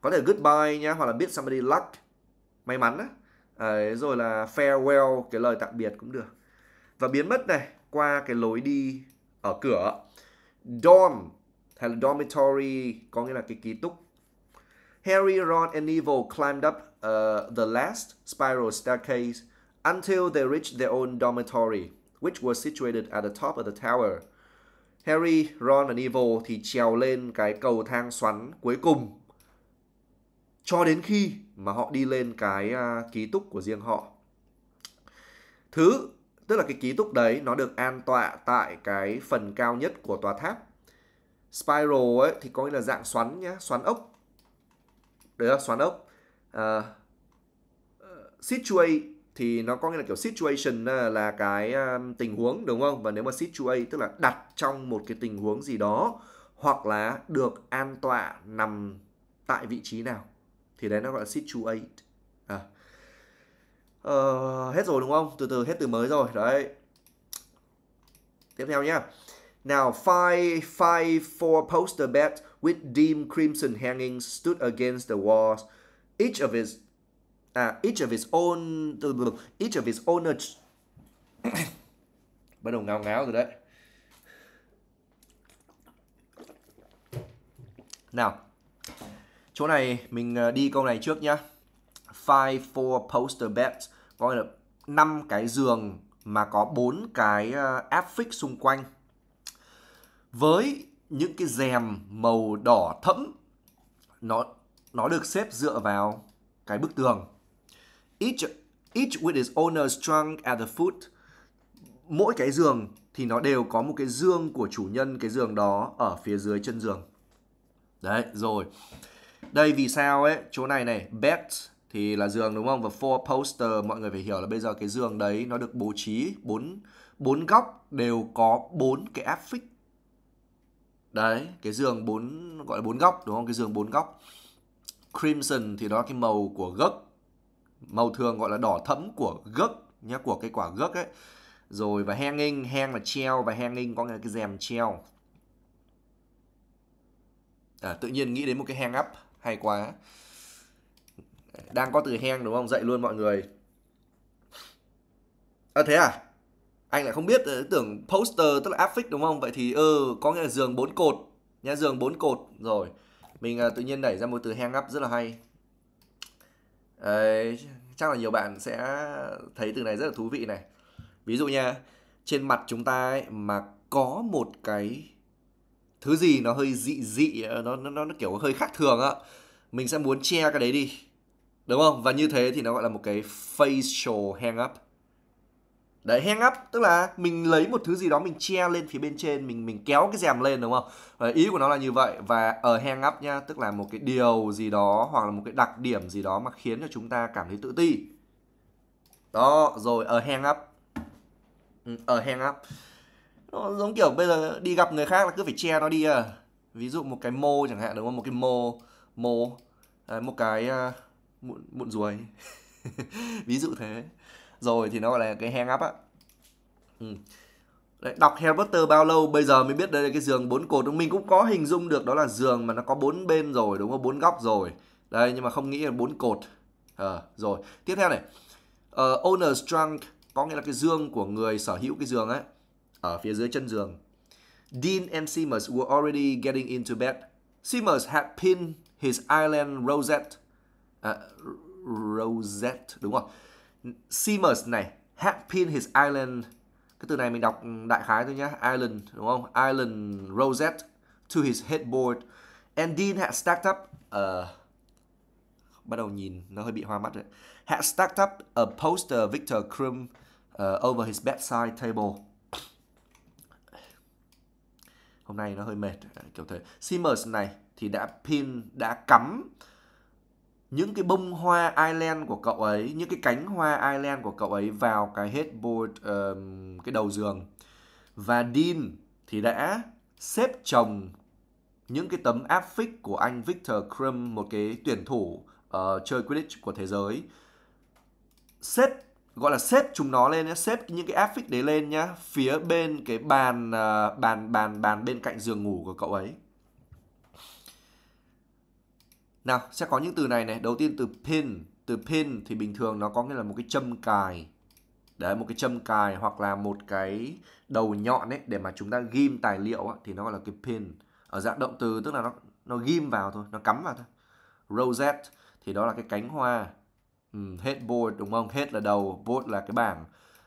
[SPEAKER 1] có thể goodbye nhá hoặc là bid somebody luck may mắn á ờ, rồi là farewell cái lời tạm biệt cũng được và biến mất này qua cái lối đi ở cửa dorm hay là dormitory có nghĩa là cái ký túc Harry, Ron and Neville climbed up uh, the last spiral staircase until they reached their own dormitory, which was situated at the top of the tower. Harry, Ron và Neville thì trèo lên cái cầu thang xoắn cuối cùng cho đến khi mà họ đi lên cái uh, ký túc của riêng họ. Thứ Tức là cái ký túc đấy nó được an tọa tại cái phần cao nhất của tòa tháp. Spiral ấy thì có nghĩa là dạng xoắn nhá, xoắn ốc. Đấy là xoắn ốc. À, situate thì nó có nghĩa là kiểu situation là cái um, tình huống đúng không? Và nếu mà situate tức là đặt trong một cái tình huống gì đó hoặc là được an tọa nằm tại vị trí nào thì đấy nó gọi là situate. À, Ờ, hết rồi đúng không từ từ hết từ mới rồi đấy tiếp theo nhá Now, five, five, four poster beds with dim crimson hanging stood against the walls. Each of his, uh, each of his own, each of his owner. [coughs] Bắt đầu ngáo ngáo rồi đấy. Nào, chỗ này mình à, đi câu này trước nhá. Five, four poster beds gọi là năm cái giường mà có bốn cái ờ, áp phích xung quanh với những cái rèm màu đỏ thẫm nó nó được xếp dựa vào cái bức tường each each with its owner's trunk at the foot mỗi cái giường thì nó đều có một cái dương của chủ nhân cái giường đó ở phía dưới chân giường đấy rồi đây vì sao ấy chỗ này này beds thì là giường đúng không? Và four poster mọi người phải hiểu là bây giờ cái giường đấy nó được bố trí bốn bốn góc đều có bốn cái áp phích. Đấy, cái giường bốn gọi là bốn góc đúng không? Cái giường bốn góc. Crimson thì đó là cái màu của gấc. Màu thường gọi là đỏ thẫm của gấc nhá, của cái quả gấc ấy. Rồi và hanging, hang là treo và hanging có nghĩa là cái rèm treo. À, tự nhiên nghĩ đến một cái hang up hay quá đang có từ hang đúng không dạy luôn mọi người à, thế à anh lại không biết ờ, tưởng poster tức là affix đúng không vậy thì ừ có nghĩa là giường bốn cột nhà giường bốn cột rồi mình à, tự nhiên đẩy ra một từ hang up rất là hay Đấy, chắc là nhiều bạn sẽ thấy từ này rất là thú vị này ví dụ nha trên mặt chúng ta ấy, mà có một cái thứ gì nó hơi dị dị nó nó nó kiểu hơi khác thường á mình sẽ muốn che cái đấy đi Đúng không? Và như thế thì nó gọi là một cái facial hang up. Đấy, hang up tức là mình lấy một thứ gì đó mình che lên phía bên trên, mình mình kéo cái rèm lên đúng không? Đấy, ý của nó là như vậy và ở hang up nhá tức là một cái điều gì đó hoặc là một cái đặc điểm gì đó mà khiến cho chúng ta cảm thấy tự ti. Đó, rồi ở hang up. Ừ, ở hang up. Nó giống kiểu bây giờ đi gặp người khác là cứ phải che nó đi à. Ví dụ một cái mô chẳng hạn đúng không? Một cái mô mô một cái à, muộn muộn ruồi [laughs] ví dụ thế rồi thì nó gọi là cái hang up á ừ. Đấy, đọc Harry Potter bao lâu bây giờ mới biết đây là cái giường bốn cột mình cũng có hình dung được đó là giường mà nó có bốn bên rồi đúng không bốn góc rồi đây nhưng mà không nghĩ là bốn cột à, rồi tiếp theo này uh, owner's trunk có nghĩa là cái giường của người sở hữu cái giường ấy ở phía dưới chân giường Dean and Seamus were already getting into bed. Seamus had pinned his island rosette à, Rosette đúng không? Simmers này had pinned his island cái từ này mình đọc đại khái thôi nhá island đúng không island Rosette to his headboard and Dean had stacked up uh, bắt đầu nhìn nó hơi bị hoa mắt rồi had stacked up a poster Victor Krum uh, over his bedside table hôm nay nó hơi mệt kiểu thế Simmers này thì đã pin đã cắm những cái bông hoa Ireland của cậu ấy, những cái cánh hoa Ireland của cậu ấy vào cái headboard um, cái đầu giường. Và Dean thì đã xếp chồng những cái tấm áp phích của anh Victor Krum, một cái tuyển thủ uh, chơi Quidditch của thế giới. Xếp gọi là xếp chúng nó lên nhé, xếp những cái áp phích đấy lên nhá, phía bên cái bàn uh, bàn bàn bàn bên cạnh giường ngủ của cậu ấy nào, sẽ có những từ này này. Đầu tiên từ pin. Từ pin thì bình thường nó có nghĩa là một cái châm cài. Đấy, một cái châm cài hoặc là một cái đầu nhọn ấy để mà chúng ta ghim tài liệu ấy, thì nó gọi là cái pin. Ở dạng động từ tức là nó nó ghim vào thôi, nó cắm vào thôi. Rosette thì đó là cái cánh hoa. Ừ, hết board đúng không? Hết là đầu, board là cái bảng.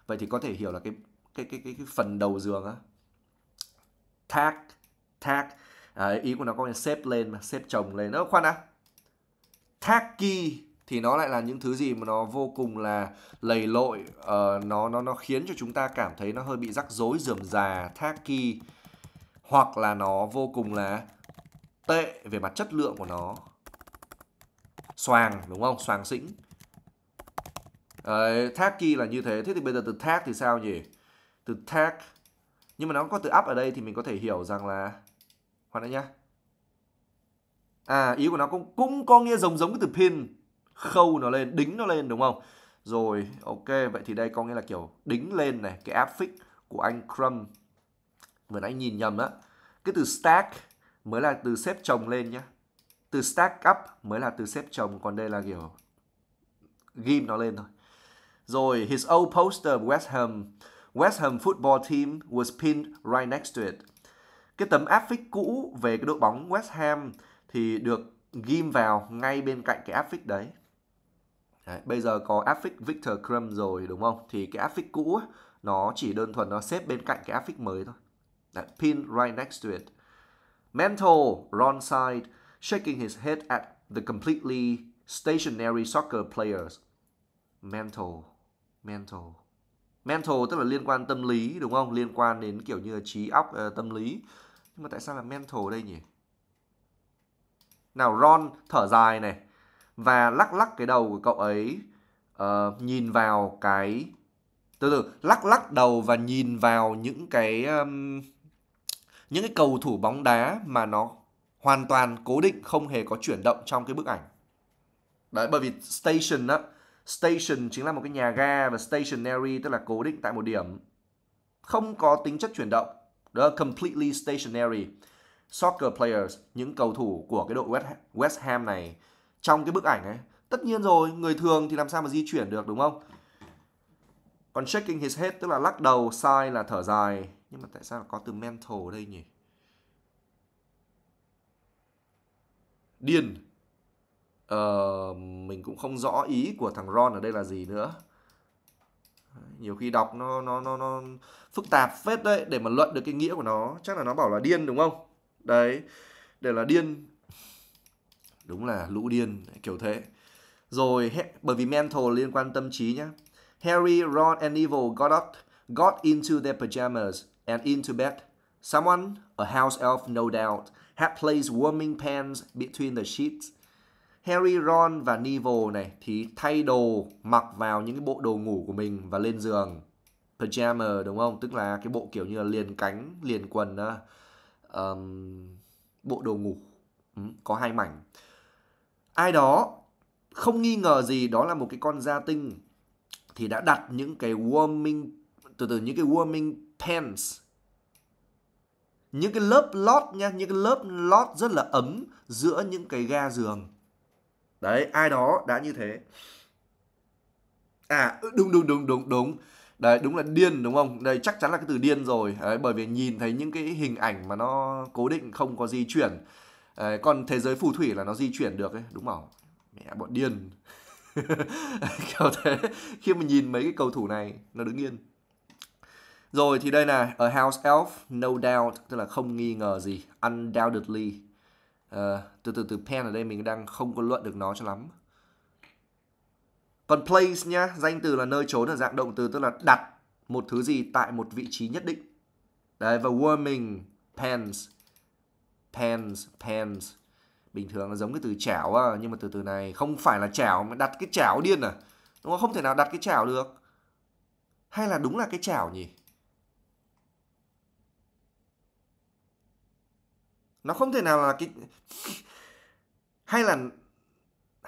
[SPEAKER 1] Vậy thì có thể hiểu là cái cái cái cái, cái phần đầu giường á. Tag, tag à, ý của nó có nghĩa xếp lên mà xếp chồng lên ơ khoan đã khaki thì nó lại là những thứ gì mà nó vô cùng là lầy lội uh, nó nó nó khiến cho chúng ta cảm thấy nó hơi bị rắc rối rườm rà khaki hoặc là nó vô cùng là tệ về mặt chất lượng của nó xoàng đúng không xoàng xĩnh Đấy, khaki là như thế thế thì bây giờ từ tag thì sao nhỉ từ tag nhưng mà nó có từ up ở đây thì mình có thể hiểu rằng là khoan đã nhá à ý của nó cũng cũng có nghĩa giống giống cái từ pin khâu nó lên đính nó lên đúng không rồi ok vậy thì đây có nghĩa là kiểu đính lên này cái affix của anh crumb vừa nãy nhìn nhầm á cái từ stack mới là từ xếp chồng lên nhá từ stack up mới là từ xếp chồng còn đây là kiểu ghim nó lên thôi rồi his old poster of West Ham West Ham football team was pinned right next to it cái tấm affix cũ về cái đội bóng West Ham thì được ghim vào ngay bên cạnh cái affix đấy. đấy bây giờ có affix Victor Crumb rồi đúng không? Thì cái affix cũ nó chỉ đơn thuần nó xếp bên cạnh cái affix mới thôi. Đấy, pin right next to it. Mental, Ron side, shaking his head at the completely stationary soccer players. Mental, mental. Mental tức là liên quan tâm lý đúng không? Liên quan đến kiểu như là trí óc uh, tâm lý. Nhưng mà tại sao là mental đây nhỉ? Nào Ron thở dài này và lắc lắc cái đầu của cậu ấy uh, nhìn vào cái từ từ lắc lắc đầu và nhìn vào những cái um, những cái cầu thủ bóng đá mà nó hoàn toàn cố định không hề có chuyển động trong cái bức ảnh đấy bởi vì station á station chính là một cái nhà ga và stationary tức là cố định tại một điểm không có tính chất chuyển động đó completely stationary soccer players, những cầu thủ của cái đội West, West Ham này trong cái bức ảnh ấy. Tất nhiên rồi, người thường thì làm sao mà di chuyển được đúng không? Còn shaking his head tức là lắc đầu, sai là thở dài. Nhưng mà tại sao có từ mental ở đây nhỉ? Điên. Ờ, mình cũng không rõ ý của thằng Ron ở đây là gì nữa nhiều khi đọc nó nó nó nó phức tạp phết đấy để mà luận được cái nghĩa của nó chắc là nó bảo là điên đúng không đấy để là điên đúng là lũ điên kiểu thế rồi bởi vì mental liên quan tâm trí nhá Harry, Ron and Neville got up, got into their pajamas and into bed. Someone, a house elf no doubt, had placed warming pans between the sheets. Harry, Ron và Neville này thì thay đồ mặc vào những cái bộ đồ ngủ của mình và lên giường. Pajama đúng không? Tức là cái bộ kiểu như là liền cánh, liền quần đó um, bộ đồ ngủ ừ, có hai mảnh ai đó không nghi ngờ gì đó là một cái con gia tinh thì đã đặt những cái warming từ từ những cái warming pants những cái lớp lót nha những cái lớp lót rất là ấm giữa những cái ga giường đấy ai đó đã như thế à ừ, đúng đúng đúng đúng đúng đấy đúng là điên đúng không đây chắc chắn là cái từ điên rồi đấy, bởi vì nhìn thấy những cái hình ảnh mà nó cố định không có di chuyển đấy, còn thế giới phù thủy là nó di chuyển được ấy đúng không mẹ bọn điên [laughs] kiểu thế khi mà nhìn mấy cái cầu thủ này nó đứng yên rồi thì đây là ở house elf no doubt tức là không nghi ngờ gì undoubtedly uh, từ từ từ pen ở đây mình đang không có luận được nó cho lắm còn place nhá, danh từ là nơi trốn ở dạng động từ tức là đặt một thứ gì tại một vị trí nhất định. Đấy và warming pens pens pens bình thường nó giống cái từ chảo à, nhưng mà từ từ này không phải là chảo mà đặt cái chảo điên à đúng không không thể nào đặt cái chảo được hay là đúng là cái chảo nhỉ nó không thể nào là cái [laughs] hay là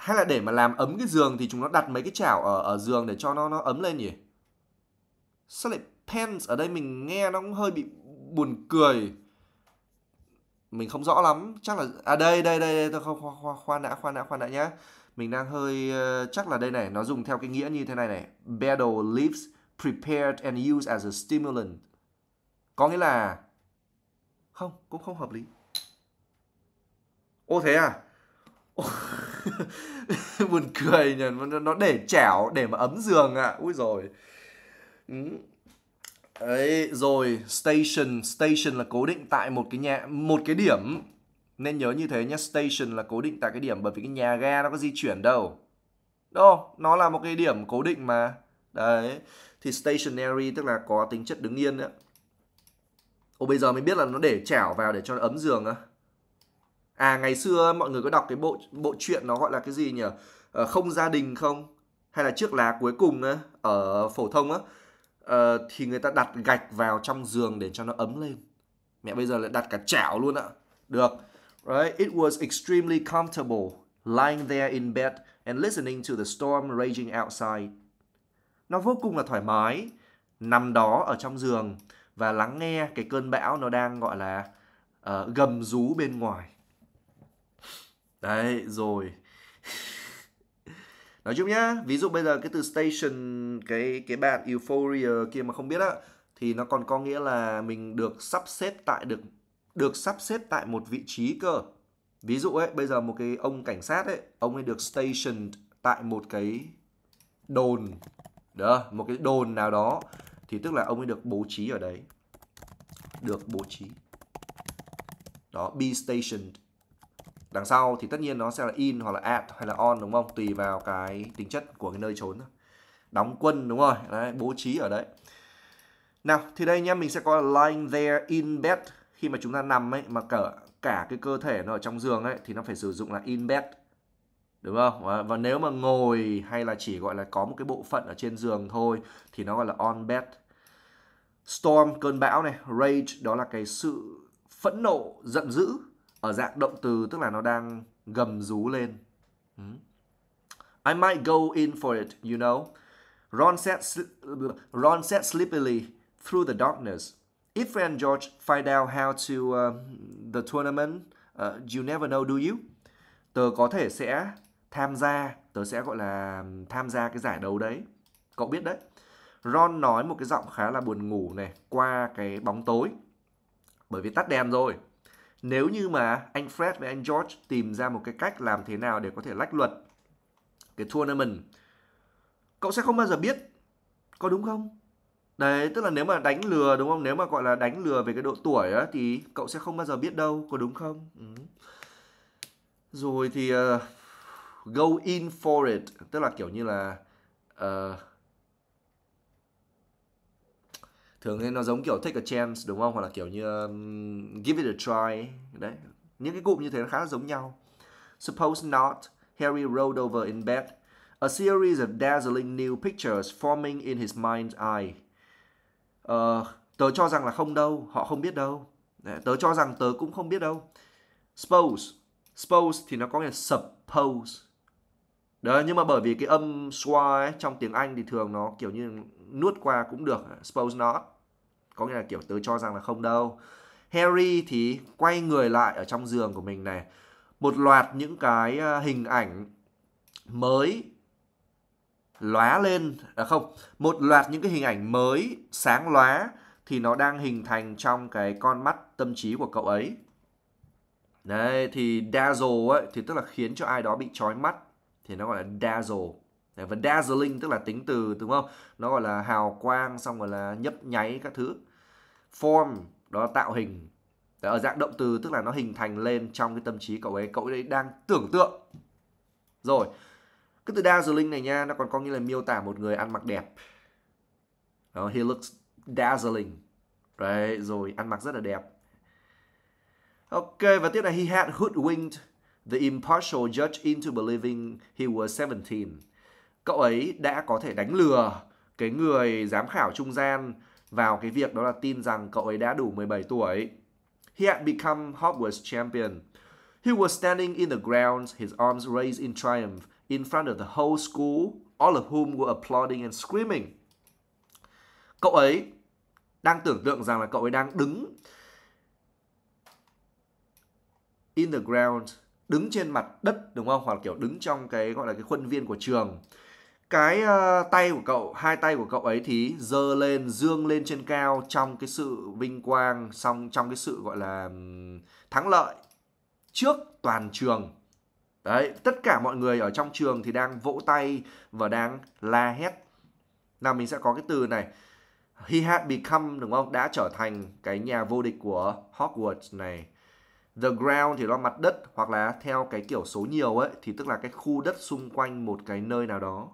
[SPEAKER 1] hay là để mà làm ấm cái giường thì chúng nó đặt mấy cái chảo ở ở giường để cho nó nó ấm lên nhỉ sao lại pants ở đây mình nghe nó cũng hơi bị buồn cười mình không rõ lắm chắc là à đây đây đây, đây. không khoan khoan khoa đã khoan đã khoan đã nhá mình đang hơi uh, chắc là đây này nó dùng theo cái nghĩa như thế này này battle leaves prepared and used as a stimulant có nghĩa là không cũng không hợp lý ô thế à [laughs] buồn cười nhỉ nó để chảo để mà ấm giường ạ à. ui rồi ừ. ấy rồi station station là cố định tại một cái nhà một cái điểm nên nhớ như thế nhé station là cố định tại cái điểm bởi vì cái nhà ga nó có di chuyển đâu đâu nó là một cái điểm cố định mà đấy thì stationary tức là có tính chất đứng yên đấy ô bây giờ mình biết là nó để chảo vào để cho nó ấm giường á à? à ngày xưa mọi người có đọc cái bộ bộ truyện nó gọi là cái gì nhỉ à, không gia đình không hay là chiếc lá cuối cùng á ở phổ thông á à, thì người ta đặt gạch vào trong giường để cho nó ấm lên mẹ bây giờ lại đặt cả chảo luôn ạ được right it was extremely comfortable lying there in bed and listening to the storm raging outside nó vô cùng là thoải mái nằm đó ở trong giường và lắng nghe cái cơn bão nó đang gọi là uh, gầm rú bên ngoài đấy rồi [laughs] nói chung nhá ví dụ bây giờ cái từ station cái cái bạn euphoria kia mà không biết á thì nó còn có nghĩa là mình được sắp xếp tại được được sắp xếp tại một vị trí cơ ví dụ ấy bây giờ một cái ông cảnh sát ấy ông ấy được stationed tại một cái đồn đó một cái đồn nào đó thì tức là ông ấy được bố trí ở đấy được bố trí đó be stationed Đằng sau thì tất nhiên nó sẽ là in hoặc là at hay là on đúng không? Tùy vào cái tính chất của cái nơi trốn. Đóng quân đúng rồi, đấy, bố trí ở đấy. Nào, thì đây nhá, mình sẽ có lying there in bed. Khi mà chúng ta nằm ấy, mà cỡ cả cái cơ thể nó ở trong giường ấy, thì nó phải sử dụng là in bed. Đúng không? Và nếu mà ngồi hay là chỉ gọi là có một cái bộ phận ở trên giường thôi, thì nó gọi là on bed. Storm, cơn bão này, rage, đó là cái sự phẫn nộ, giận dữ ở dạng động từ tức là nó đang gầm rú lên. Hmm. I might go in for it, you know. Ron said, Ron said sleepily through the darkness. If and George find out how to uh, the tournament, uh, you never know, do you? Tớ có thể sẽ tham gia, tớ sẽ gọi là tham gia cái giải đấu đấy. Cậu biết đấy. Ron nói một cái giọng khá là buồn ngủ này qua cái bóng tối. Bởi vì tắt đèn rồi. Nếu như mà anh Fred và anh George tìm ra một cái cách làm thế nào để có thể lách luật cái tournament, cậu sẽ không bao giờ biết. Có đúng không? Đấy, tức là nếu mà đánh lừa đúng không? Nếu mà gọi là đánh lừa về cái độ tuổi á thì cậu sẽ không bao giờ biết đâu, có đúng không? Ừ. Rồi thì uh, go in for it, tức là kiểu như là uh, thường thì nó giống kiểu take a chance đúng không hoặc là kiểu như um, give it a try đấy những cái cụm như thế nó khá là giống nhau suppose not Harry rolled over in bed a series of dazzling new pictures forming in his mind's eye uh, tớ cho rằng là không đâu họ không biết đâu đấy, tớ cho rằng tớ cũng không biết đâu suppose suppose thì nó có nghĩa suppose Đấy, nhưng mà bởi vì cái âm schwa ấy, trong tiếng Anh thì thường nó kiểu như nuốt qua cũng được suppose not có nghĩa là kiểu tớ cho rằng là không đâu Harry thì quay người lại ở trong giường của mình này một loạt những cái ờ, hình ảnh mới lóa lên à không một loạt những cái hình ảnh mới sáng lóa thì nó đang hình thành trong cái con mắt tâm trí của cậu ấy đấy thì dazzle ấy thì tức là khiến cho ai đó bị chói mắt thì nó gọi là dazzle Đấy, và dazzling tức là tính từ đúng không? Nó gọi là hào quang xong rồi là nhấp nháy các thứ. Form đó là tạo hình. Đấy, ở dạng động từ tức là nó hình thành lên trong cái tâm trí cậu ấy, cậu ấy đang tưởng tượng. Rồi. Cái từ dazzling này nha, nó còn có nghĩa là miêu tả một người ăn mặc đẹp. Đó, he looks dazzling. Đấy, rồi ăn mặc rất là đẹp. Ok, và tiếp là he had hoodwinked the impartial judge into believing he was 17 cậu ấy đã có thể đánh lừa cái người giám khảo trung gian vào cái việc đó là tin rằng cậu ấy đã đủ 17 tuổi. He had become Hogwarts champion. He was standing in the grounds, his arms raised in triumph, in front of the whole school, all of whom were applauding and screaming. Cậu ấy đang tưởng tượng rằng là cậu ấy đang đứng in the ground, đứng trên mặt đất đúng không? Hoặc là kiểu đứng trong cái gọi là cái khuôn viên của trường cái uh, tay của cậu hai tay của cậu ấy thì dơ lên dương lên trên cao trong cái sự vinh quang xong trong cái sự gọi là thắng lợi trước toàn trường đấy tất cả mọi người ở trong trường thì đang vỗ tay và đang la hét nào mình sẽ có cái từ này he had become đúng không đã trở thành cái nhà vô địch của Hogwarts này the ground thì nó mặt đất hoặc là theo cái kiểu số nhiều ấy thì tức là cái khu đất xung quanh một cái nơi nào đó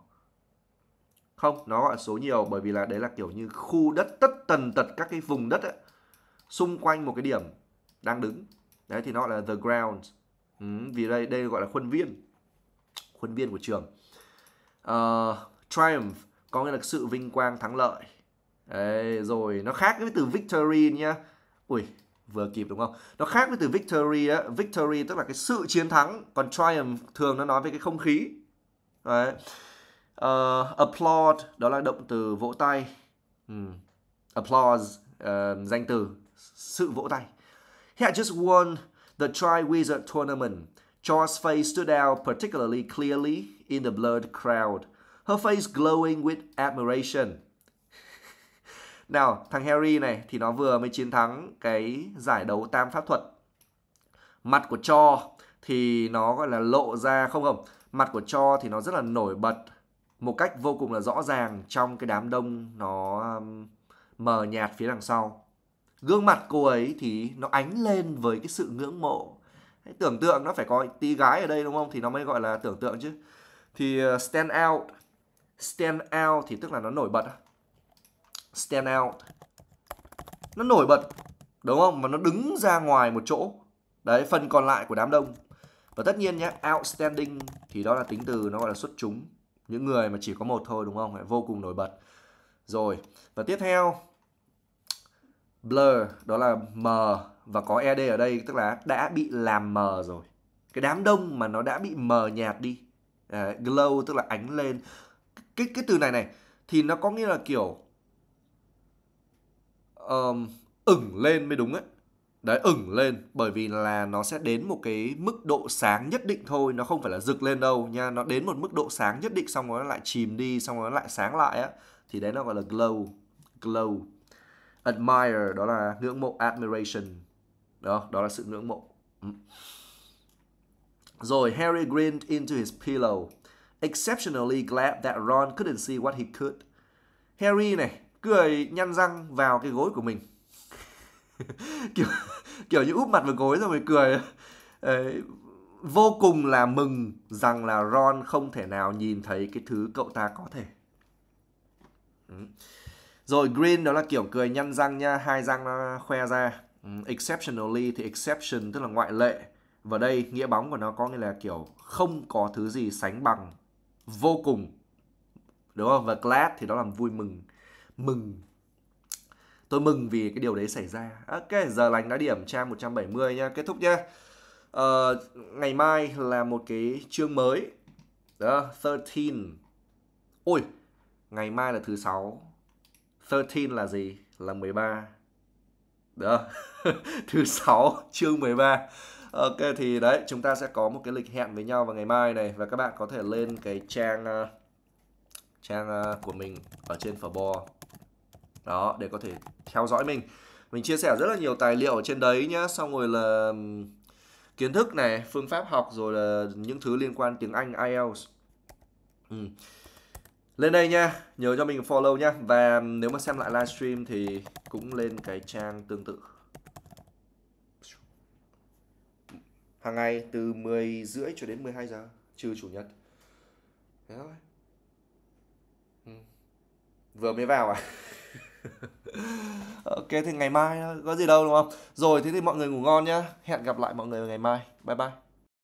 [SPEAKER 1] không, nó gọi số nhiều bởi vì là đấy là kiểu như khu đất tất tần tật các cái vùng đất ấy, xung quanh một cái điểm đang đứng. Đấy thì nó gọi là the ground. Ừ, vì đây đây gọi là khuôn viên. Khuôn viên của trường. Uh, triumph có nghĩa là sự vinh quang thắng lợi. Đấy, rồi nó khác với từ victory nhá. Ui, vừa kịp đúng không? Nó khác với từ victory á, victory tức là cái sự chiến thắng, còn triumph thường nó nói về cái không khí. Đấy. Uh, applaud đó là động từ vỗ tay. Um, applause uh, danh từ sự vỗ tay. He had just won the Triwizard tournament. Char's face stood out particularly clearly in the blurred crowd. Her face glowing with admiration. [laughs] Nào, thằng Harry này thì nó vừa mới chiến thắng cái giải đấu tam pháp thuật. Mặt của Cho thì nó gọi là lộ ra không không? Mặt của Cho thì nó rất là nổi bật một cách vô cùng là rõ ràng trong cái đám đông nó um, mờ nhạt phía đằng sau gương mặt cô ấy thì nó ánh lên với cái sự ngưỡng mộ hãy tưởng tượng nó phải có tí gái ở đây đúng không thì nó mới gọi là tưởng tượng chứ thì uh, stand out stand out thì tức là nó nổi bật stand out nó nổi bật đúng không mà nó đứng ra ngoài một chỗ đấy phần còn lại của đám đông và tất nhiên nhé outstanding thì đó là tính từ nó gọi là xuất chúng những người mà chỉ có một thôi đúng không vô cùng nổi bật rồi và tiếp theo blur đó là mờ và có ed ở đây tức là đã bị làm mờ rồi cái đám đông mà nó đã bị mờ nhạt đi à, glow tức là ánh lên cái cái từ này này thì nó có nghĩa là kiểu um, ửng lên mới đúng ấy đấy ửng lên bởi vì là nó sẽ đến một cái mức độ sáng nhất định thôi nó không phải là rực lên đâu nha nó đến một mức độ sáng nhất định xong rồi nó lại chìm đi xong rồi nó lại sáng lại á thì đấy nó gọi là glow glow admire đó là ngưỡng mộ admiration đó đó là sự ngưỡng mộ ừ. rồi Harry grinned into his pillow exceptionally glad that Ron couldn't see what he could Harry này cười nhăn răng vào cái gối của mình [laughs] kiểu kiểu như úp mặt vào gối rồi mới cười Đấy, vô cùng là mừng rằng là Ron không thể nào nhìn thấy cái thứ cậu ta có thể ừ. rồi green đó là kiểu cười nhăn răng nha hai răng khoe ra ừ, exceptionally thì exception tức là ngoại lệ và đây nghĩa bóng của nó có nghĩa là kiểu không có thứ gì sánh bằng vô cùng đúng không và glad thì đó là vui mừng mừng Tôi mừng vì cái điều đấy xảy ra. Ok, à, giờ lành đã điểm trang 170 nha, kết thúc nha. Uh, ờ, ngày mai là một cái chương mới. Đó, 13. Ôi, ngày mai là thứ sáu. 13 là gì? Là 13. Đó. [laughs] thứ sáu chương 13. Ok thì đấy, chúng ta sẽ có một cái lịch hẹn với nhau vào ngày mai này và các bạn có thể lên cái trang uh, trang uh, của mình ở trên Floorball đó để có thể theo dõi mình mình chia sẻ rất là nhiều tài liệu ở trên đấy nhá xong rồi là kiến thức này phương pháp học rồi là những thứ liên quan tiếng Anh IELTS ừ. lên đây nha nhớ cho mình follow nha và nếu mà xem lại livestream thì cũng lên cái trang tương tự hàng ngày từ 10 rưỡi cho đến 12 giờ trừ chủ nhật thế thôi ừ. vừa mới vào à [laughs] ok thì ngày mai có gì đâu đúng không rồi thế thì mọi người ngủ ngon nhá hẹn gặp lại mọi người ngày mai bye bye